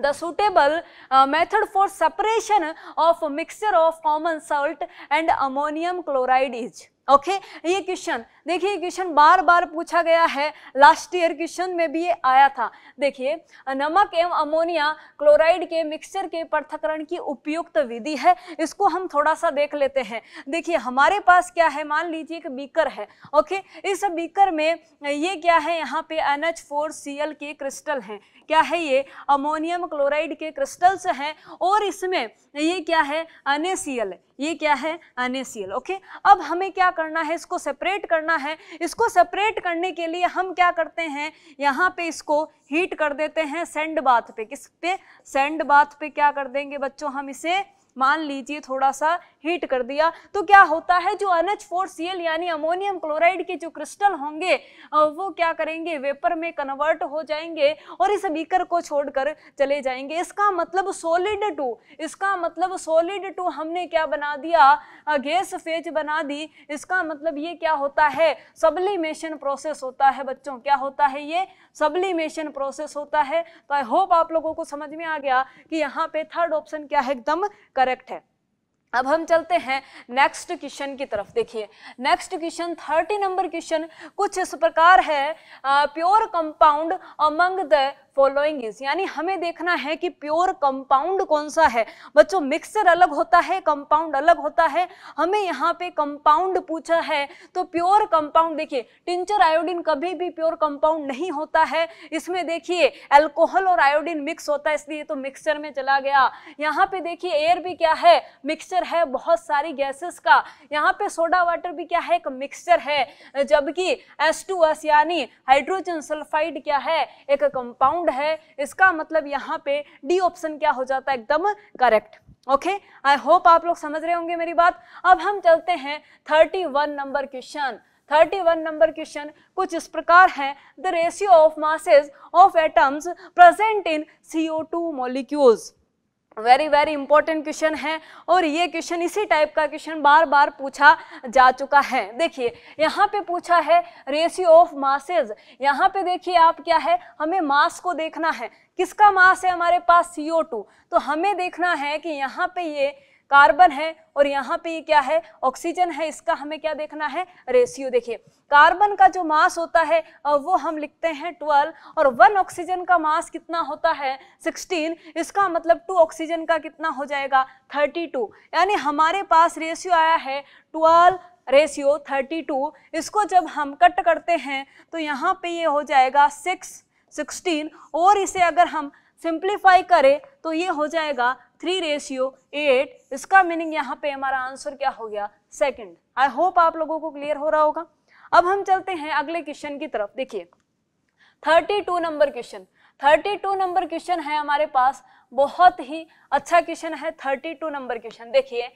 the suitable uh, method for separation of mixture of common salt and ammonium chloride is okay okay, ये क्वेश्चन देखिए क्वेश्चन बार बार पूछा गया है लास्ट ईयर क्वेश्चन में भी ये आया था देखिए नमक एवं अमोनिया क्लोराइड के मिक्सचर के पृथकरण की उपयुक्त विधि है इसको हम थोड़ा सा देख लेते हैं देखिए हमारे पास क्या है मान लीजिए एक बीकर है ओके इस बीकर में ये क्या है यहाँ पे एन एच फोर के क्रिस्टल हैं क्या है ये अमोनियम क्लोराइड के क्रिस्टल्स हैं और इसमें ये क्या है अनेसियल ये क्या है अनेसियल ओके अब हमें क्या करना है इसको सेपरेट करना है इसको सेपरेट करने के लिए हम क्या करते हैं यहाँ पे इसको हीट कर देते हैं सेंड बाथ पे किस पे सेंड बाथ पे क्या कर देंगे बच्चों हम इसे मान लीजिए थोड़ा सा हीट कर दिया तो क्या होता है जो अनच फोर यानी अमोनियम क्लोराइड के जो क्रिस्टल होंगे वो क्या करेंगे वेपर में कन्वर्ट हो जाएंगे और इस बीकर को छोड़कर चले जाएंगे इसका मतलब सोलिड टू इसका मतलब सोलिड टू हमने क्या बना दिया गैस फेज बना दी इसका मतलब ये क्या होता है सबलीमेशन प्रोसेस होता है बच्चों क्या होता है ये सबलिमेशन प्रोसेस होता है तो आई होप आप लोगों को समझ में आ गया कि यहाँ पे थर्ड ऑप्शन क्या है एकदम करेक्ट है अब हम चलते हैं नेक्स्ट क्वेश्चन की तरफ देखिए next question thirty number question कुछ इस प्रकार है pure compound among the following is यानी हमें देखना है कि प्योर कंपाउंड कौन सा है बच्चों मिक्सर अलग होता है कंपाउंड अलग होता है हमें यहाँ पे कंपाउंड पूछा है तो प्योर कंपाउंड देखिए टिंचर आयोडीन कभी भी प्योर कंपाउंड नहीं होता है इसमें देखिए एल्कोहल और आयोडीन मिक्स होता है इसलिए तो मिक्सचर में चला गया यहाँ पे देखिए एयर भी क्या है मिक्सचर है बहुत सारी गैसेस का यहाँ पे सोडा वाटर भी क्या है एक मिक्सचर है जबकि एस यानी हाइड्रोजन सल्फाइड क्या है एक कंपाउंड बाउंड है इसका मतलब यहाँ पे डी ऑप्शन क्या हो जाता है एकदम करेक्ट ओके आई होप आप लोग समझ रहे होंगे मेरी बात अब हम चलते हैं thirty one number question thirty one number question कुछ इस प्रकार है the ratio of masses of atoms present in C O two molecules very very important question है और ये क्वेश्चन इसी टाइप का क्वेश्चन बार बार पूछा जा चुका है देखिए यहाँ पे पूछा है रेशियो ऑफ मासेज यहाँ पे देखिए आप क्या है हमें मास को देखना है किसका मास है हमारे पास CO2 तो हमें देखना है कि यहाँ पे ये कार्बन है और यहाँ पे ये क्या है ऑक्सीजन है इसका हमें क्या देखना है रेशियो देखिए कार्बन का जो मास होता है वो हम लिखते हैं ट्वेल्व और वन ऑक्सीजन का मास कितना होता है सिक्सटीन इसका मतलब टू ऑक्सीजन का कितना हो जाएगा थर्टी टू यानी हमारे पास रेशियो आया है ट्वेल्व रेशियो थर्टी टू इसको जब हम कट करते हैं तो यहाँ पे ये हो जाएगा सिक्स सिक्सटीन और इसे अगर हम सिंप्लीफाई करें तो ये हो जाएगा थ्री रेशियो एट इसका मीनिंग यहाँ पे हमारा आंसर क्या हो गया सेकंड आई होप आप लोगों को क्लियर हो रहा होगा अब हम चलते हैं अगले क्वेश्चन की तरफ देखिए thirty two number question thirty two number question है हमारे पास बहुत ही अच्छा क्वेश्चन है थर्टी टू नंबर क्वेश्चन देखिए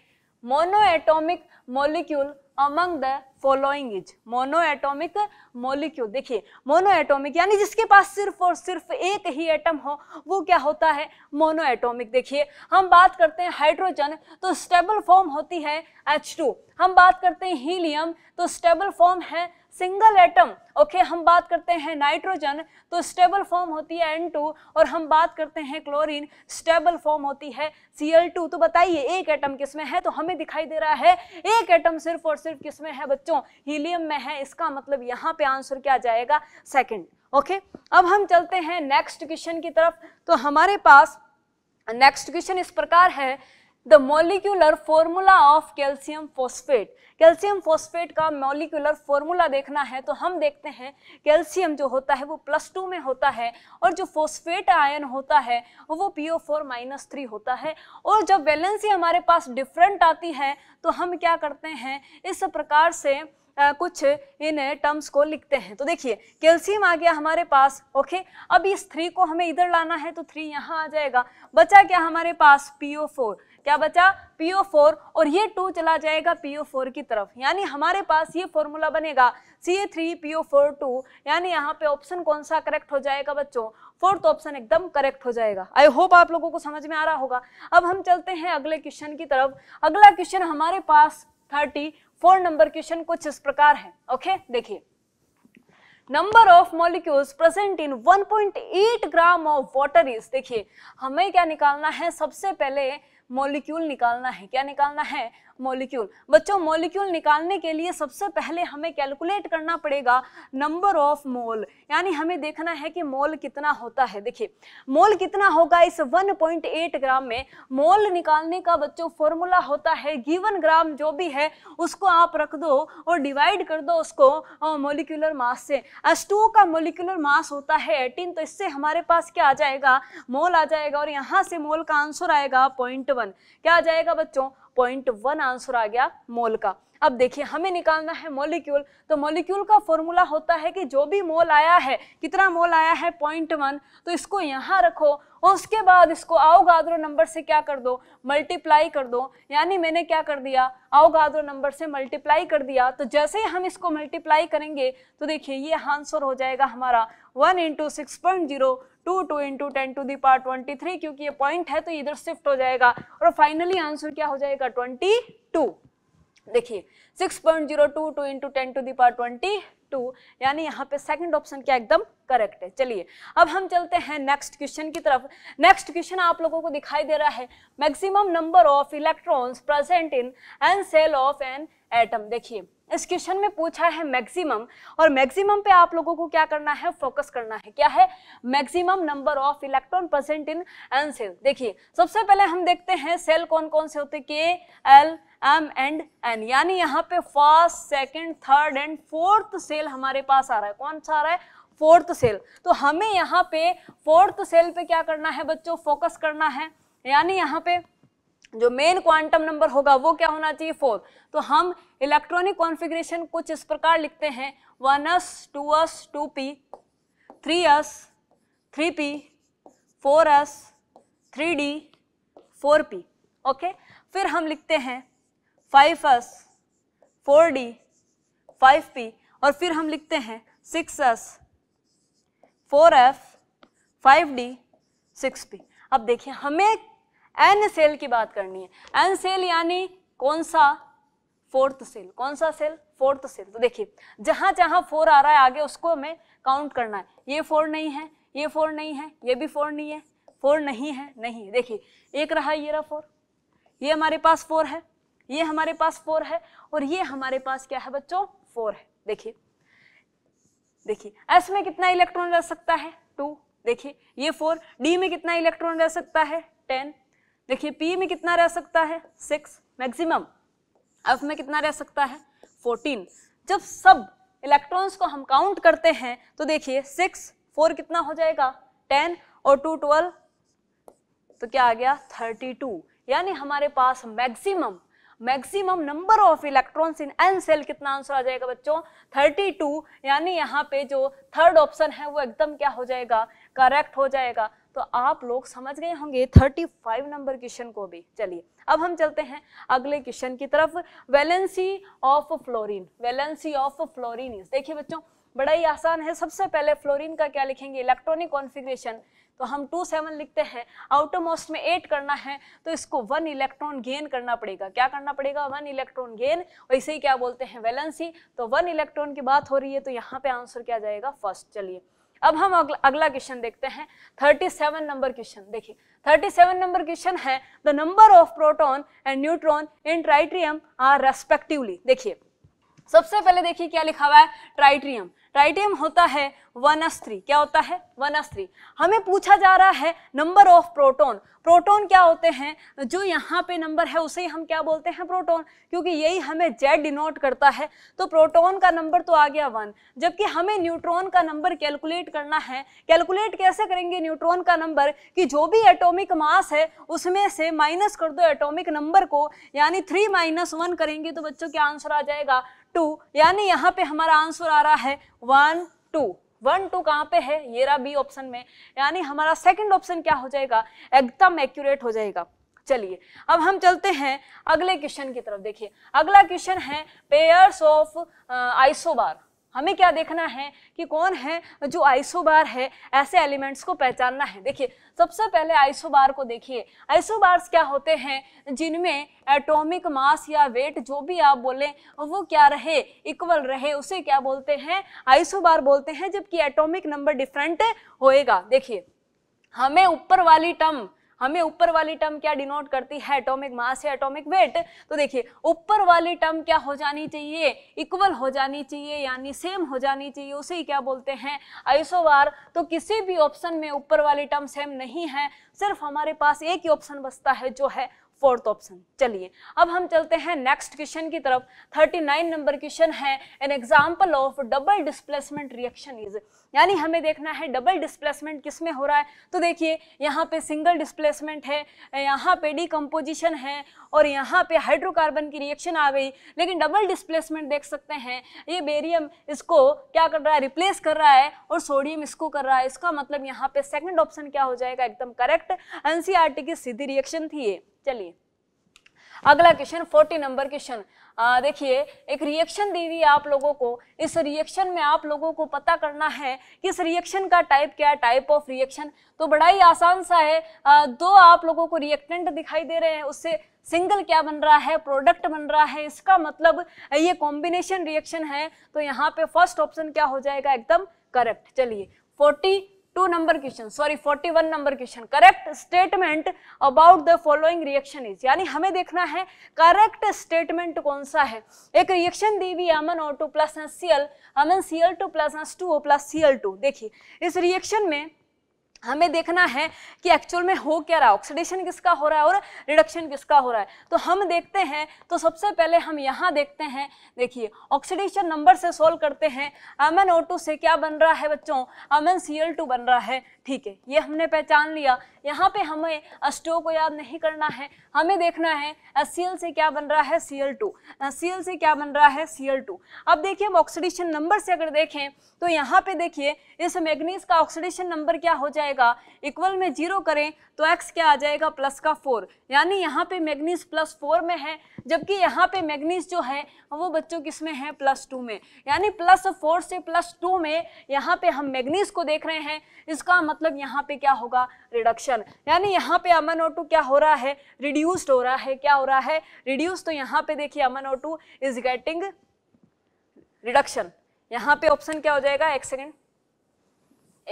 monoatomic molecule among the following is monoatomic molecule देखिए मोनोएटॉमिक यानी जिसके पास सिर्फ और सिर्फ एक ही एटम हो वो क्या होता है मोनोएटॉमिक देखिए हम बात करते हैं हाइड्रोजन तो स्टेबल फॉर्म होती है H2 हम बात करते हैं हीलियम तो स्टेबल फॉर्म है सिंगल एटम ओके हम बात करते हैं नाइट्रोजन तो स्टेबल फॉर्म होती है एन टू और हम बात करते हैं क्लोरीन स्टेबल फॉर्म होती है सी एल टू तो बताइए एक एटम किसमें है तो हमें दिखाई दे रहा है एक एटम सिर्फ और सिर्फ किसमें है बच्चों हीलियम में है इसका मतलब यहाँ पे आंसर क्या जाएगा सेकेंड ओके अब हम चलते हैं नेक्स्ट क्वेश्चन की तरफ तो हमारे पास नेक्स्ट क्वेश्चन इस प्रकार है the molecular formula of calcium phosphate calcium phosphate का मोलिकुलर फॉर्मूला देखना है तो हम देखते हैं कैल्शियम जो होता है वो प्लस टू में होता है और जो फॉस्फेट आयन होता है वो P O four minus three होता है और जब वैलेंसी हमारे पास डिफरेंट आती है तो हम क्या करते हैं इस प्रकार से आ, कुछ इन टर्म्स को लिखते हैं तो देखिए कैल्शियम आ गया हमारे पास ओके अब इस थ्री को हमें इधर लाना है तो थ्री यहाँ आ जाएगा बचा क्या हमारे पास पीओ फोर क्या बचा पीओ फोर और ये टू चला जाएगा पीओ फोर की तरफ यानी हमारे पास ये फॉर्मूला बनेगा C A three P O four two यानी यहाँ पे ऑप्शन कौन सा करेक्ट हो जाएगा बच्चों फोर्थ ऑप्शन एकदम करेक्ट हो जाएगा आई होप आप लोगों को समझ में आ रहा होगा अब हम चलते हैं अगले क्वेश्चन की तरफ अगला क्वेश्चन हमारे पास थर्टी फोर नंबर क्वेश्चन कुछ इस प्रकार है ओके देखिए number of molecules present in 1.8 gram of water is देखिए हमें क्या निकालना है सबसे पहले मॉलिक्यूल निकालना है क्या निकालना है मॉलिक्यूल बच्चों मॉलिक्यूल निकालने के लिए सबसे पहले हमें कैलकुलेट करना पड़ेगा नंबर ऑफ मोल यानी हमें देखना है कि मोल कितना होता है देखिए मोल कितना होगा इस 1.8 ग्राम में मोल निकालने का बच्चों फॉर्मूला होता है गिवन ग्राम जो भी है उसको आप रख दो और डिवाइड कर दो उसको मोलिकुलर मास से एस टू का मोलिकुलर मास होता है एटीन तो इससे हमारे पास क्या आ जाएगा मोल आ जाएगा और यहाँ से मोल का आंसर आएगा पॉइंट वन क्या आ जाएगा बच्चों पॉइंट वन आंसर आ गया मोल का अब देखिए हमें निकालना है मॉलिक्यूल तो मॉलिक्यूल का फॉर्मूला होता है कि जो भी मोल आया है कितना मोल आया है पॉइंट वन तो इसको यहाँ रखो और उसके बाद इसको आवगाद्रो नंबर से क्या कर दो मल्टीप्लाई कर दो यानी मैंने क्या कर दिया आवगाद्रो नंबर से मल्टीप्लाई कर दिया तो जैसे ही हम इसको मल्टीप्लाई करेंगे तो देखिए ये आंसर हो जाएगा हमारा one into six point zero two two into ten to the power twenty three क्योंकि ये पॉइंट है तो इधर शिफ्ट हो जाएगा और फाइनली आंसर क्या हो जाएगा ट्वेंटी टू देखिए six point zero two two into ten to the power twenty two यानी यहाँ पे सेकंड ऑप्शन क्या एकदम करेक्ट है चलिए अब हम चलते हैं नेक्स्ट क्वेश्चन की तरफ नेक्स्ट क्वेश्चन आप लोगों को दिखाई दे रहा है maximum number of electrons present in N shell of an atom देखिए इस क्वेश्चन में पूछा है मैक्सिमम और मैक्सिमम पे आप लोगों को क्या करना है फोकस करना है क्या है maximum number of electron present in N shell देखिए सबसे पहले हम देखते हैं सेल कौन कौन से होते के एल एम एंड एन यानी यहाँ पे first second third and fourth shell हमारे पास आ रहा है कौन सा आ रहा है फोर्थ सेल तो हमें यहाँ पे फोर्थ सेल पे क्या करना है बच्चों फोकस करना है यानी यहाँ पे जो मेन क्वांटम नंबर होगा वो क्या होना चाहिए फोर तो हम इलेक्ट्रॉनिक कॉन्फ़िगरेशन कुछ इस प्रकार लिखते हैं one S two S two P three S three P four S three D four P okay फिर हम लिखते हैं five S four D five P और फिर हम लिखते हैं six S four F five D six P अब देखिए हमें एन सेल की बात करनी है एन सेल यानी कौन सा फोर्थ सेल कौन सा सेल फोर्थ सेल तो देखिए जहां जहां फोर आ रहा है आगे उसको हमें काउंट करना है ये फोर नहीं है ये फोर नहीं है ये भी फोर नहीं है फोर नहीं है नहीं देखिए एक रहा ये रहा फोर ये हमारे पास फोर है ये हमारे पास फोर है और ये हमारे पास क्या है बच्चों फोर है देखिए देखिए एस में कितना इलेक्ट्रॉन रह सकता है टू देखिए ये फोर डी में कितना इलेक्ट्रॉन रह सकता है टेन देखिए पी में कितना रह सकता है सिक्स मैक्सिमम एफ में कितना रह सकता है फोर्टीन जब सब इलेक्ट्रॉन्स को हम काउंट करते हैं तो देखिए सिक्स फोर कितना हो जाएगा टेन और टू ट्वेल्व तो क्या आ गया थर्टी टू यानी हमारे पास maximum maximum number of electrons in N shell कितना आंसर आ जाएगा बच्चों थर्टी टू यानी यहाँ पे जो थर्ड ऑप्शन है वो एकदम क्या हो जाएगा करेक्ट हो जाएगा तो आप लोग समझ गए होंगे 35 नंबर क्वेश्चन को भी चलिए अब हम चलते हैं अगले क्वेश्चन की तरफ valency of fluorine valency of fluorine देखिए बच्चों बड़ा ही आसान है सबसे पहले फ्लोरीन का क्या लिखेंगे इलेक्ट्रॉनिक कॉन्फिग्रेशन तो हम टू सेवन लिखते हैं मोस्ट में एट करना है तो इसको वन इलेक्ट्रॉन गेन करना पड़ेगा क्या करना पड़ेगा वन इलेक्ट्रॉन गेन वैसे ही क्या बोलते हैं वैलेंसी तो वन इलेक्ट्रॉन की बात हो रही है तो यहाँ पे आंसर क्या जाएगा फर्स्ट चलिए अब हम अगला, क्वेश्चन देखते हैं 37 नंबर क्वेश्चन देखिए 37 नंबर क्वेश्चन है the number of proton and neutron in tritium are respectively देखिए सबसे पहले देखिए क्या लिखा हुआ है ट्राइट्रियम ट्राइटियम होता है वनस्त्री क्या होता है वनस्त्री हमें पूछा जा रहा है नंबर ऑफ प्रोटोन प्रोटोन क्या होते हैं जो यहाँ पे नंबर है उसे हम क्या बोलते हैं प्रोटोन क्योंकि यही हमें जेड डिनोट करता है तो प्रोटोन का नंबर तो आ गया वन जबकि हमें न्यूट्रॉन का नंबर कैलकुलेट करना है कैलकुलेट कैसे करेंगे न्यूट्रॉन का नंबर कि जो भी एटोमिक मास है उसमें से माइनस कर दो एटोमिक नंबर को यानी थ्री माइनस वन करेंगे तो बच्चों क्या आंसर आ जाएगा टू यानी यहाँ पे हमारा आंसर आ रहा है वन टू वन टू कहाँ पे है ये रहा बी ऑप्शन में यानी हमारा सेकंड ऑप्शन क्या हो जाएगा एकदम एक्यूरेट हो जाएगा चलिए अब हम चलते हैं अगले क्वेश्चन की तरफ देखिए अगला क्वेश्चन है पेयर्स ऑफ आइसोबार हमें क्या देखना है कि कौन है जो आइसोबार है ऐसे एलिमेंट्स को पहचानना है देखिए सबसे पहले आइसोबार को देखिए आइसोबार्स क्या होते हैं जिनमें एटॉमिक मास या वेट जो भी आप बोलें वो क्या रहे इक्वल रहे उसे क्या बोलते हैं आइसोबार बोलते हैं जबकि एटॉमिक नंबर डिफरेंट होएगा देखिए हमें ऊपर वाली टर्म हमें ऊपर वाली टर्म क्या डिनोट करती है एटॉमिक मास या एटॉमिक वेट तो देखिए ऊपर वाली टर्म क्या हो जानी चाहिए इक्वल हो जानी चाहिए यानी सेम हो जानी चाहिए उसे ही क्या बोलते हैं आइसोवार तो किसी भी ऑप्शन में ऊपर वाली टर्म सेम नहीं है सिर्फ हमारे पास एक ही ऑप्शन बचता है जो है फोर्थ ऑप्शन चलिए अब हम चलते हैं नेक्स्ट क्वेश्चन की तरफ 39 नंबर क्वेश्चन है an example of double displacement reaction is यानी हमें देखना है डबल डिस्प्लेसमेंट किस में हो रहा है तो देखिए यहाँ पे सिंगल डिस्प्लेसमेंट है यहाँ पे डिकम्पोजिशन है और यहाँ पे हाइड्रोकार्बन की रिएक्शन आ गई लेकिन डबल डिस्प्लेसमेंट देख सकते हैं ये बेरियम इसको क्या कर रहा है रिप्लेस कर रहा है और सोडियम इसको कर रहा है इसका मतलब यहाँ पे सेकेंड ऑप्शन क्या हो जाएगा एकदम करेक्ट एनसीईआरटी की सीधी रिएक्शन थी ये चलिए अगला क्वेश्चन फोर्टी नंबर क्वेश्चन देखिए एक रिएक्शन दी हुई आप लोगों को इस रिएक्शन में आप लोगों को पता करना है कि इस रिएक्शन का टाइप क्या है टाइप ऑफ रिएक्शन तो बड़ा ही आसान सा है आ, दो आप लोगों को रिएक्टेंट दिखाई दे रहे हैं उससे सिंगल क्या बन रहा है प्रोडक्ट बन रहा है इसका मतलब ये कॉम्बिनेशन रिएक्शन है तो यहाँ पे फर्स्ट ऑप्शन क्या हो जाएगा एकदम करेक्ट चलिए forty two number question sorry 41 number question correct statement about the following reaction is यानी हमें देखना है करेक्ट स्टेटमेंट कौन सा है एक रिएक्शन दी हुई M N O two plus S C L M N C L two plus S two O plus C L two देखिए इस रिएक्शन में हमें देखना है कि एक्चुअल में हो क्या रहा है ऑक्सीडेशन किसका हो रहा है और रिडक्शन किसका हो रहा है तो हम देखते हैं तो सबसे पहले हम यहाँ देखते हैं देखिए ऑक्सीडेशन नंबर से सोल्व करते हैं एन ओ से क्या बन रहा है बच्चों एन सी बन रहा है ठीक है ये हमने पहचान लिया यहाँ पे हमें अस्टो को याद नहीं करना है हमें देखना है एस से क्या बन रहा है सी एल से क्या बन रहा है सी अब देखिए हम ऑक्सीडेशन नंबर से अगर देखें तो यहाँ पे देखिए इस मैग्नीज का ऑक्सीडेशन नंबर क्या हो जाएगा जाएगा इक्वल में जीरो करें तो एक्स क्या आ जाएगा प्लस का फोर यानी यहाँ पे मैग्नीज प्लस फोर में है जबकि यहाँ पे मैग्नीज जो है वो बच्चों किस में है प्लस टू में यानी प्लस फोर से प्लस टू में यहाँ पे हम मैग्नीज को देख रहे हैं इसका मतलब यहाँ पे क्या होगा रिडक्शन यानी यहाँ पे अमन ओ टू क्या हो रहा है रिड्यूस्ड हो रहा है क्या हो रहा है रिड्यूस तो यहाँ पे देखिए M N O two is getting reduction यहाँ पे ऑप्शन क्या हो जाएगा एक सेकेंड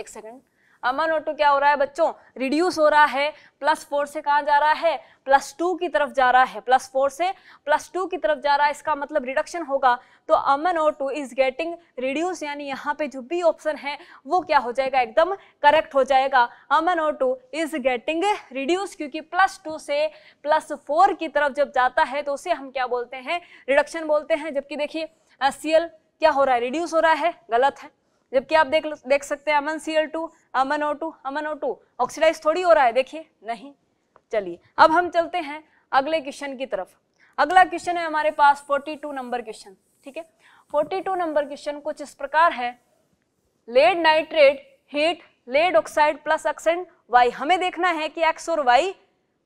एक सेकेंड अमन ऑटो क्या हो रहा है बच्चों रिड्यूस हो रहा है प्लस फोर से कहाँ जा रहा है प्लस टू की तरफ जा रहा है प्लस फोर से प्लस टू की तरफ जा रहा है इसका मतलब रिडक्शन होगा तो M N O two is getting reduce यानी यहाँ पे जो भी ऑप्शन है वो क्या हो जाएगा एकदम करेक्ट हो जाएगा M N O two is getting reduce क्योंकि प्लस टू से प्लस फोर की तरफ जब जाता है तो उसे हम क्या बोलते हैं रिडक्शन बोलते हैं जबकि देखिए सी क्या हो रहा है रिड्यूस हो रहा है गलत है जबकि आप देख देख सकते हैं M N C L two M N O two M N O two oxidise थोड़ी हो रहा है देखिए नहीं चलिए अब हम चलते हैं अगले क्वेश्चन की तरफ अगला क्वेश्चन है हमारे पास 42 नंबर क्वेश्चन ठीक है 42 नंबर क्वेश्चन कुछ इस प्रकार है lead nitrate heat lead oxide plus oxide Y हमें देखना है कि एक्स और वाई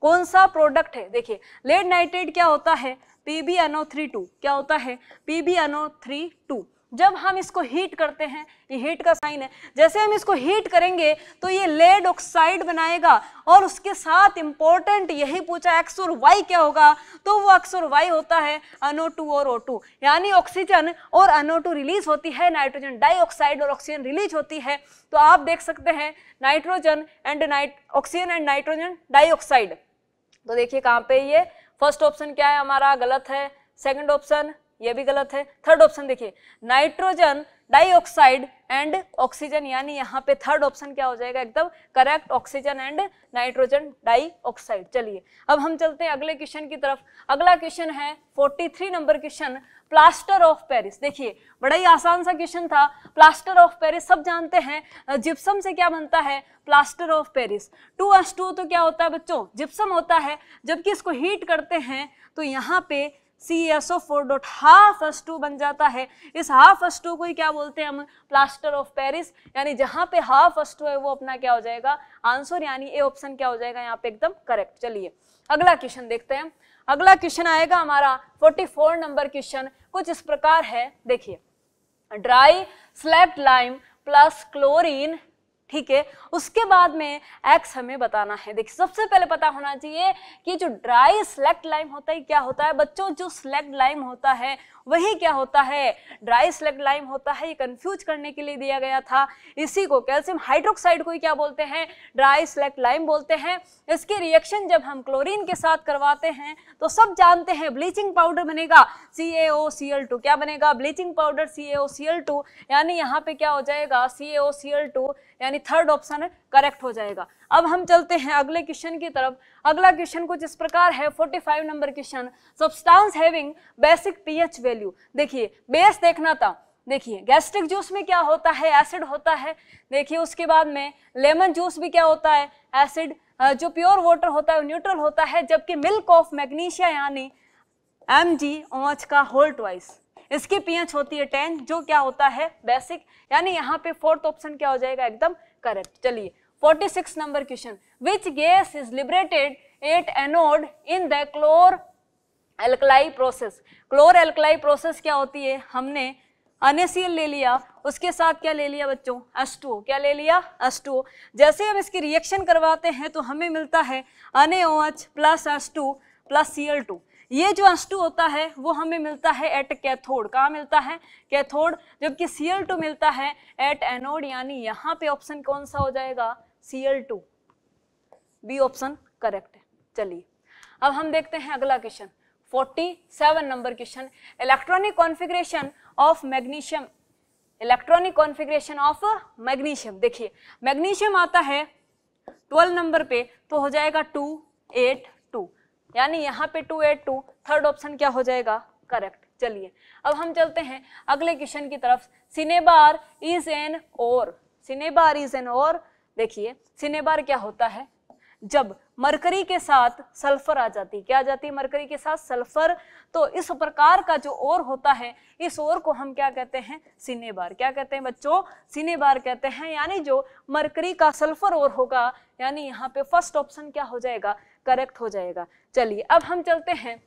कौन सा प्रोडक्ट है देखिए लेड नाइट्रेट क्या होता है P B N O three two क्या होता है P B N O three two जब हम इसको हीट करते हैं ये हीट का साइन है जैसे हम इसको हीट करेंगे तो ये लेड ऑक्साइड बनाएगा और उसके साथ इंपॉर्टेंट यही पूछा एक्स और वाई क्या होगा तो वो एक्स और वाई होता है अनो टू और ओ टू यानी ऑक्सीजन और अनो टू रिलीज होती है नाइट्रोजन डाइऑक्साइड और ऑक्सीजन रिलीज होती है तो आप देख सकते हैं nitrogen and night oxygen and nitrogen dioxide तो देखिए कहाँ पे ये फर्स्ट ऑप्शन क्या है हमारा गलत है सेकेंड ऑप्शन ये भी गलत है थर्ड ऑप्शन देखिए नाइट्रोजन डाइऑक्साइड एंड ऑक्सीजन यानी यहाँ पे थर्ड ऑप्शन क्या हो जाएगा एकदम correct oxygen and nitrogen dioxide चलिए अब हम चलते हैं अगले क्वेश्चन की तरफ अगला क्वेश्चन है 43 number question plaster of Paris देखिए बड़ा ही आसान सा क्वेश्चन था प्लास्टर ऑफ पेरिस सब जानते हैं जिप्सम से क्या बनता है plaster of Paris two S two तो क्या होता है बच्चों जिप्सम होता है जबकि इसको हीट करते हैं तो यहाँ पे C S O four dot half S two बन जाता है इस हाफ एस टू को ही क्या बोलते हैं हम प्लास्टर ऑफ पेरिस यानी जहां पे हाफ एस टू है वो अपना क्या हो जाएगा आंसर यानी ए ऑप्शन क्या हो जाएगा यहाँ पे एकदम करेक्ट चलिए अगला क्वेश्चन देखते हैं अगला क्वेश्चन आएगा हमारा फोर्टी फोर नंबर क्वेश्चन कुछ इस प्रकार है देखिए dry slap lime plus chlorine ठीक है उसके बाद में एक्स हमें बताना है देखिए सबसे पहले पता होना चाहिए कि जो ड्राई स्लेक्ट लाइम होता है क्या होता है बच्चों जो स्लेक्ट लाइम होता है वही क्या होता है ड्राई स्लग लाइम होता है ये कंफ्यूज करने के लिए दिया गया था इसी को कैल्शियम हाइड्रोक्साइड को ही क्या बोलते हैं ड्राई स्लग लाइम बोलते हैं इसके रिएक्शन जब हम क्लोरीन के साथ करवाते हैं तो सब जानते हैं ब्लीचिंग पाउडर बनेगा C A O C L two क्या बनेगा bleaching powder C A O C L two यानी यहाँ पे क्या हो जाएगा C A O C L two यानी थर्ड ऑप्शन करेक्ट हो जाएगा अब हम चलते हैं अगले क्वेश्चन की तरफ अगला क्वेश्चन कुछ इस प्रकार है 45 number question substance having basic pH value देखिए बेस देखना था देखिए गैस्ट्रिक जूस में क्या होता है एसिड होता है देखिए उसके बाद में लेमन जूस भी क्या होता है एसिड जो प्योर वाटर होता है न्यूट्रल होता है जबकि मिल्क ऑफ मैग्नीशिया यानी एम जी ओच का होल ट्वाइस इसकी पीएच होती है टेन जो क्या होता है बेसिक यानी यहाँ पे फोर्थ ऑप्शन क्या हो जाएगा एकदम करेक्ट चलिए 46 number question. Which gas is liberated at anode in the chlor alkali process? Chlor alkali process क्या होती है हमने NaCl ले लिया उसके साथ क्या ले लिया बच्चों H2O क्या ले लिया H2O जैसे हम इसकी रिएक्शन करवाते हैं तो हमें मिलता है NaOH plus H2 plus Cl2 plus C L two ये जो एस टू होता है वो हमें मिलता है एट कैथोड कहाँ मिलता है कैथोड जबकि सी एल टू मिलता है एट एनोड यानी यहाँ पे ऑप्शन कौन सा हो जाएगा C L two B option correct है चलिए अब हम देखते हैं अगला question 47 number question electronic configuration of magnesium electronic configuration of magnesium देखिए मैग्नीशियम आता है 12 नंबर पे तो हो जाएगा 282 यानी यहाँ पे 282 थर्ड ऑप्शन क्या हो जाएगा करेक्ट चलिए अब हम चलते हैं अगले क्वेश्चन की तरफ cinnabar is an ore cinnabar is an ore देखिए सिनेबार क्या होता है जब मरकरी के साथ सल्फर आ जाती क्या आ जाती है मरकरी के साथ सल्फर तो इस प्रकार का जो ओर होता है इस ओर को हम क्या कहते हैं सिनेबार क्या कहते हैं बच्चों सिनेबार कहते हैं यानी जो मरकरी का सल्फर ओर होगा यानी यहाँ पे फर्स्ट ऑप्शन क्या हो जाएगा करेक्ट हो जाएगा चलिए अब हम चलते हैं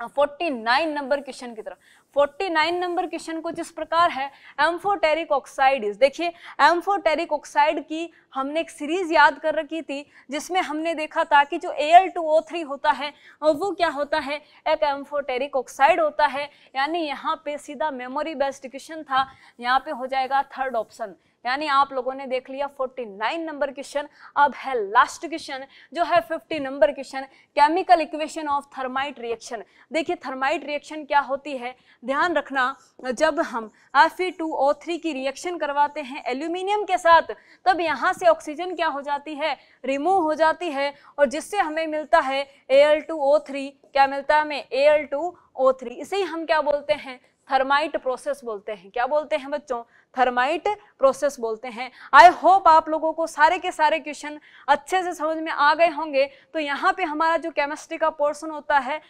हाँ, फोर्टी नाइन नंबर क्वेश्चन की तरफ फोर्टी नाइन नंबर क्वेश्चन कुछ इस प्रकार है एम्फोटेरिक ऑक्साइड देखिए एम्फोटेरिक ऑक्साइड की हमने एक सीरीज याद कर रखी थी जिसमें हमने देखा था कि जो एल टू ओ थ्री होता है वो क्या होता है एक एम्फोटेरिक ऑक्साइड होता है यानी यहाँ पे सीधा मेमोरी बेस्ड क्वेश्चन था यहाँ पे हो जाएगा थर्ड ऑप्शन यानी आप लोगों ने देख लिया 49 नंबर क्वेश्चन अब है लास्ट क्वेश्चन जो है 50 number question chemical equation of thermite reaction देखिए थर्माइट रिएक्शन क्या होती है ध्यान रखना जब हम Fe2O3 की रिएक्शन करवाते हैं एल्यूमिनियम के साथ तब यहाँ से ऑक्सीजन क्या हो जाती है रिमूव हो जाती है और जिससे हमें मिलता है Al2O3 क्या मिलता है हमें Al2O3 इसे ही हम क्या बोलते हैं थर्माइट प्रोसेस बोलते हैं क्या बोलते हैं बच्चों थर्माइट प्रोसेस बोलते हैं आई होप आप लोगों को सारे के सारे क्वेश्चन अच्छे से समझ में आ गए होंगे तो यहाँ पे हमारा जो केमिस्ट्री का पोर्शन होता है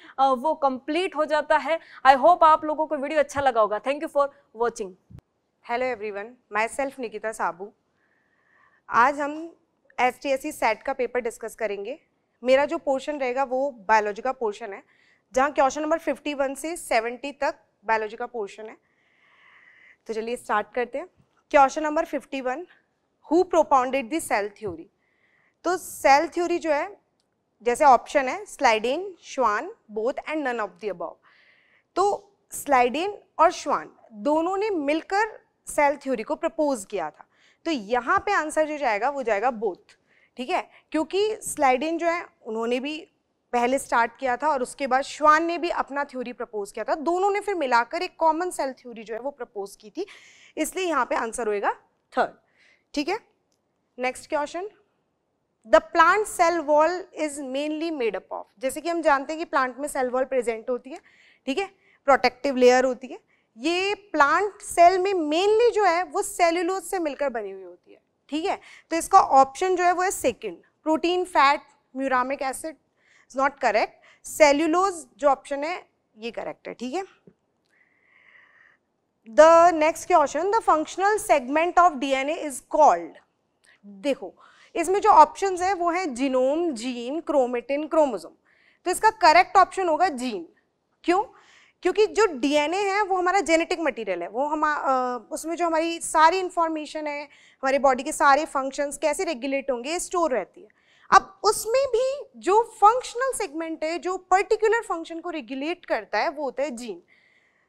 वो कंप्लीट हो जाता है आई होप आप लोगों को वीडियो अच्छा लगा होगा thank you for watching hello one माई सेल्फ निकिता साबू आज हम S T S C set का पेपर डिस्कस करेंगे मेरा जो पोर्शन रहेगा वो बायोलॉजी का पोर्शन है जहाँ क्वेश्चन नंबर 51 से 70 तक बायोलॉजी का पोर्शन है तो चलिए स्टार्ट करते हैं question number fifty one who propounded the cell theory तो सेल थ्योरी जो है जैसे ऑप्शन है Schleiden Schwann both and none of the above तो स्लाइडेन और श्वान दोनों ने मिलकर सेल थ्योरी को प्रपोज किया था तो यहाँ पे आंसर जो जाएगा वो जाएगा बोथ ठीक है क्योंकि स्लाइडिन जो है उन्होंने भी पहले स्टार्ट किया था और उसके बाद श्वान ने भी अपना थ्योरी प्रपोज किया था दोनों ने फिर मिलाकर एक कॉमन सेल थ्योरी जो है वो प्रपोज की थी इसलिए यहाँ पे आंसर होएगा थर्ड ठीक है next question the plant cell wall is mainly made up of जैसे कि हम जानते हैं कि प्लांट में सेल वॉल प्रेजेंट होती है ठीक है प्रोटेक्टिव लेयर होती है ये प्लांट सेल में मेनली जो है वो सेल्यूलोज से मिलकर बनी हुई होती है ठीक है तो इसका ऑप्शन जो है वो है second protein fat muramic acid it's not correct cellulose जो ऑप्शन है ये करेक्ट है ठीक है the next question the functional segment of DNA is called देखो इसमें जो ऑप्शंस है वो है जीनोम जीन क्रोमेटिन क्रोमोजोम तो इसका करेक्ट ऑप्शन होगा जीन क्यों क्योंकि जो डीएनए है वो हमारा जेनेटिक मटेरियल है वो हम उसमें जो हमारी सारी इंफॉर्मेशन है हमारे बॉडी के सारे फंक्शंस कैसे रेगुलेट होंगे स्टोर रहती है अब उसमें भी जो फंक्शनल सेगमेंट है जो पर्टिकुलर फंक्शन को रेगुलेट करता है वो होता है जीन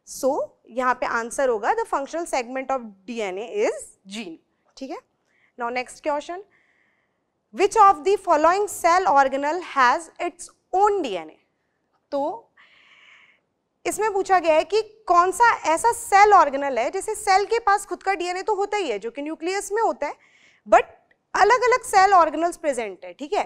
सो so, यहाँ पे आंसर होगा the functional segment of DNA is gene ठीक है now next question which of the following cell organelle has its own DNA तो इसमें पूछा गया है कि कौन सा ऐसा सेल ऑर्गेनल है जैसे सेल के पास खुद का डीएनए तो होता ही है जो कि न्यूक्लियस में होता है बट अलग अलग सेल ऑर्गेनल्स प्रेजेंट है ठीक है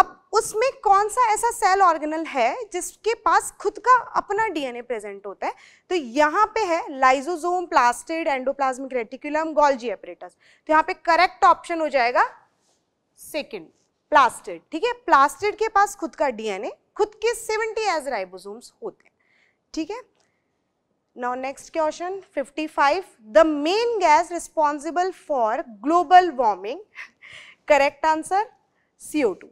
अब उसमें कौन सा ऐसा सेल ऑर्गेनल है जिसके पास खुद का अपना डीएनए प्रेजेंट होता है तो यहाँ पे है lysosome plastid endoplasmic reticulum Golgi apparatus तो यहाँ पे करेक्ट ऑप्शन हो जाएगा सेकंड प्लास्टिड ठीक है प्लास्टिड के पास खुद का डीएनए खुद के सेवेंटी एज राइबोसोम्स होते हैं ठीक है now next question 55 the main gas responsible for global warming correct answer CO two